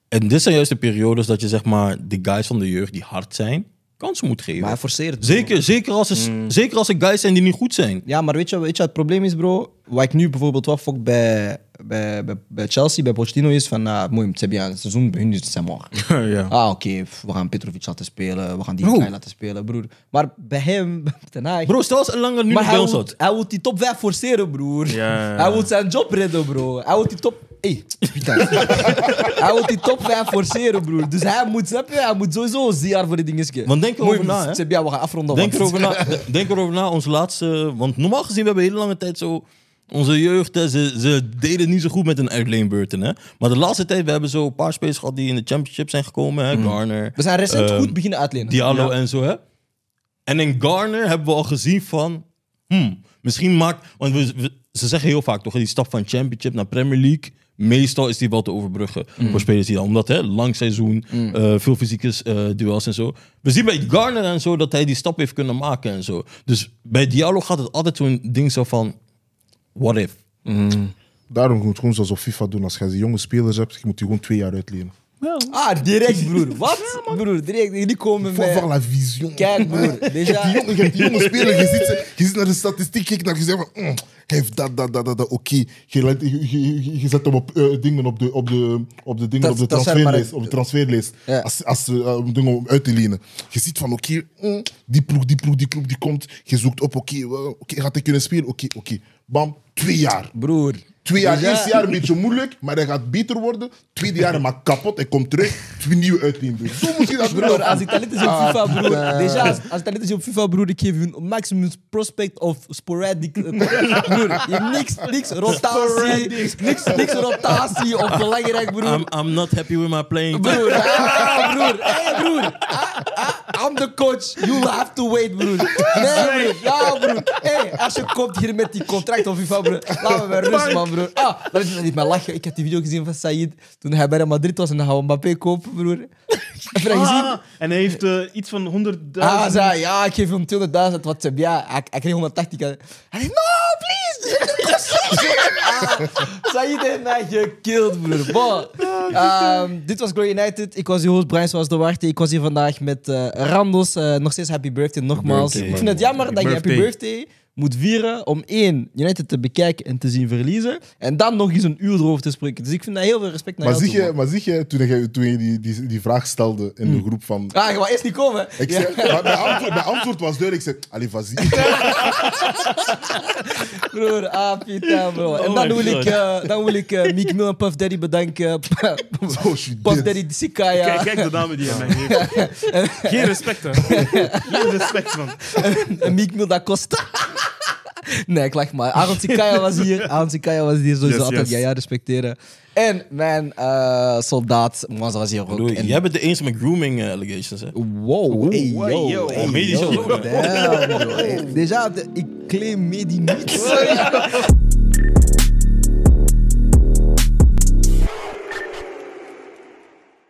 En dit zijn juist de periodes dat je zeg maar de guys van de jeugd die hard zijn, kansen moet geven. Maar forceert Zeker, zeker, als ze hm. zeker als er guys zijn die niet goed zijn. Ja, maar weet je, weet je het probleem is, bro? Wat ik nu bijvoorbeeld wat fok bij bij, bij, bij Chelsea, bij Pochettino is van, nou, mooi, het het seizoen begint dus zijn morgen. ja. Ah, oké, we gaan Petrovic laten spelen, we gaan die guy laten spelen, broer. Maar bij hem, daarna... Bro, stel een lange nu bij ons Hij wil die top 5 forceren, broer. Ja, hij wil zijn job redden, bro. Hij wil die top... hij wil die top 5 forceren, broer. Dus hij moet, snap hij moet sowieso een jaar voor die dingen Want denk over na, hè. we gaan afronden. Denk erover na, denk erover na, ons laatste... Want normaal gezien, we hebben een hele lange tijd zo onze jeugd, ze, ze deden niet zo goed met een uitleenbeurten. Hè? Maar de laatste tijd, we hebben zo een paar spelers gehad die in de championship zijn gekomen. Hè? Mhm. Garner. We zijn recent ehm, goed beginnen uitlenen. Diallo en zo, hè. En in Garner hebben we al gezien van... Hmm, misschien maakt... Want we, ze zeggen heel vaak toch, die stap van championship naar Premier League... Meestal is die wel te overbruggen mhm. voor spelers die dan, omdat hè, lang seizoen, mhm. eh, veel fysieke eh, duels en zo. We zien bij Garner en zo dat hij die stap heeft kunnen maken en zo. Dus bij Diallo gaat het altijd zo'n ding zo van: what if? Mm. Daarom moet je gewoon zoals FIFA doen. Als je die jonge spelers hebt, je moet die gewoon twee jaar uitlenen. Ah, direct, broer. Wat? broer, direct. Jullie komen met... Voor la vision. Kijk, broer. Je, hebt die jonge, spelers. speler, je ziet, je ziet naar de statistiek, kijk naar, je zegt van... Mm, dat, dat, dat, dat, oké. Je, zet hem op eh, dingen op de, op de, op de, dingen, op de transferlijst. Op de transferlijst. Als, als eh, dingen om uit te lenen. Je ziet van, oké, mm, die ploeg, die ploeg, die ploeg, die komt. Je zoekt op, oké, oké gaat hij kunnen spelen? Oké, oké. Bam, Twee jaar. Broer. Twee jaar. Deze dus Eerste jaar een beetje moeilijk, maar hij gaat beter worden. Tweede jaar, maar kapot. ik komt terug. Twee nieuwe uitnemen. Zo moet je dat Broer, ah, als ik talent is op FIFA, broer. als, als talent is op FIFA, broer, ik geef je een maximum prospect of sporadic. Eh, broer, je niks, niks rotatie. Niks, niks rotatie of belangrijk, broer. I'm, not happy with my playing. Broer, ah, broer. Hé, hey, broer. Ah, I'm the coach. you have to wait, broer. Nee, broer. Ja, broer. Hey, als je komt hier met die contract of FIFA, broer. Laat me maar rust, man, broer. Ah, dat is niet mijn lachen. Ik heb die video gezien van Said toen hij bij Madrid was en dan gaan we Mbappé kopen, broer. Heb je dat ah. gezien? Ah, en hij heeft eh, iets van 100.000. Ah, zei, ja, ik geef hem 200.000 WhatsApp. Ja, hij, hij kreeg 180. Hij zei, no, please. Ah, Said heeft mij gekild, broer. Bon. Ehm, dit was Glory United. Ik was je host, Brian zoals de Warte. Ik was hier vandaag met uh, Randels, eh, nog steeds happy birthday nogmaals. ik vind het jammer dat je happy birthday moet vieren om één, United te bekijken en te zien verliezen. En dan nog eens een uur erover te spreken. Dus ik vind dat heel veel respect naar maar jou je, Maar zie je, toen je, toen je die, die, die vraag stelde in de hmm. groep van... Ah, je wou eerst niet komen. Ik zei, mijn, antwoord, antwoord, was duidelijk. Ik zei, allee, vas-y. broer, ah, pita, bro. en oh eh, dan wil ik, uh, dan wil ik uh, en Puff Daddy bedanken. Puff Daddy Sikaya. Kijk, kijk de namen die aan mij geeft. Geen respect, hè. Geen respect, man. en Meek Mill, dat kost... nee, ik lach maar. Aaron Sikaya was hier. Aaron Sikaya was hier sowieso yes, altijd. Yes. Ja, ja, respecteren. En mijn eh, soldaat, Mwanza was hier ook. Doe, en... Jij bent de eens met grooming eh, allegations, hè? Wow, hey, yo. Hey, yo. ik claim medisch. niet.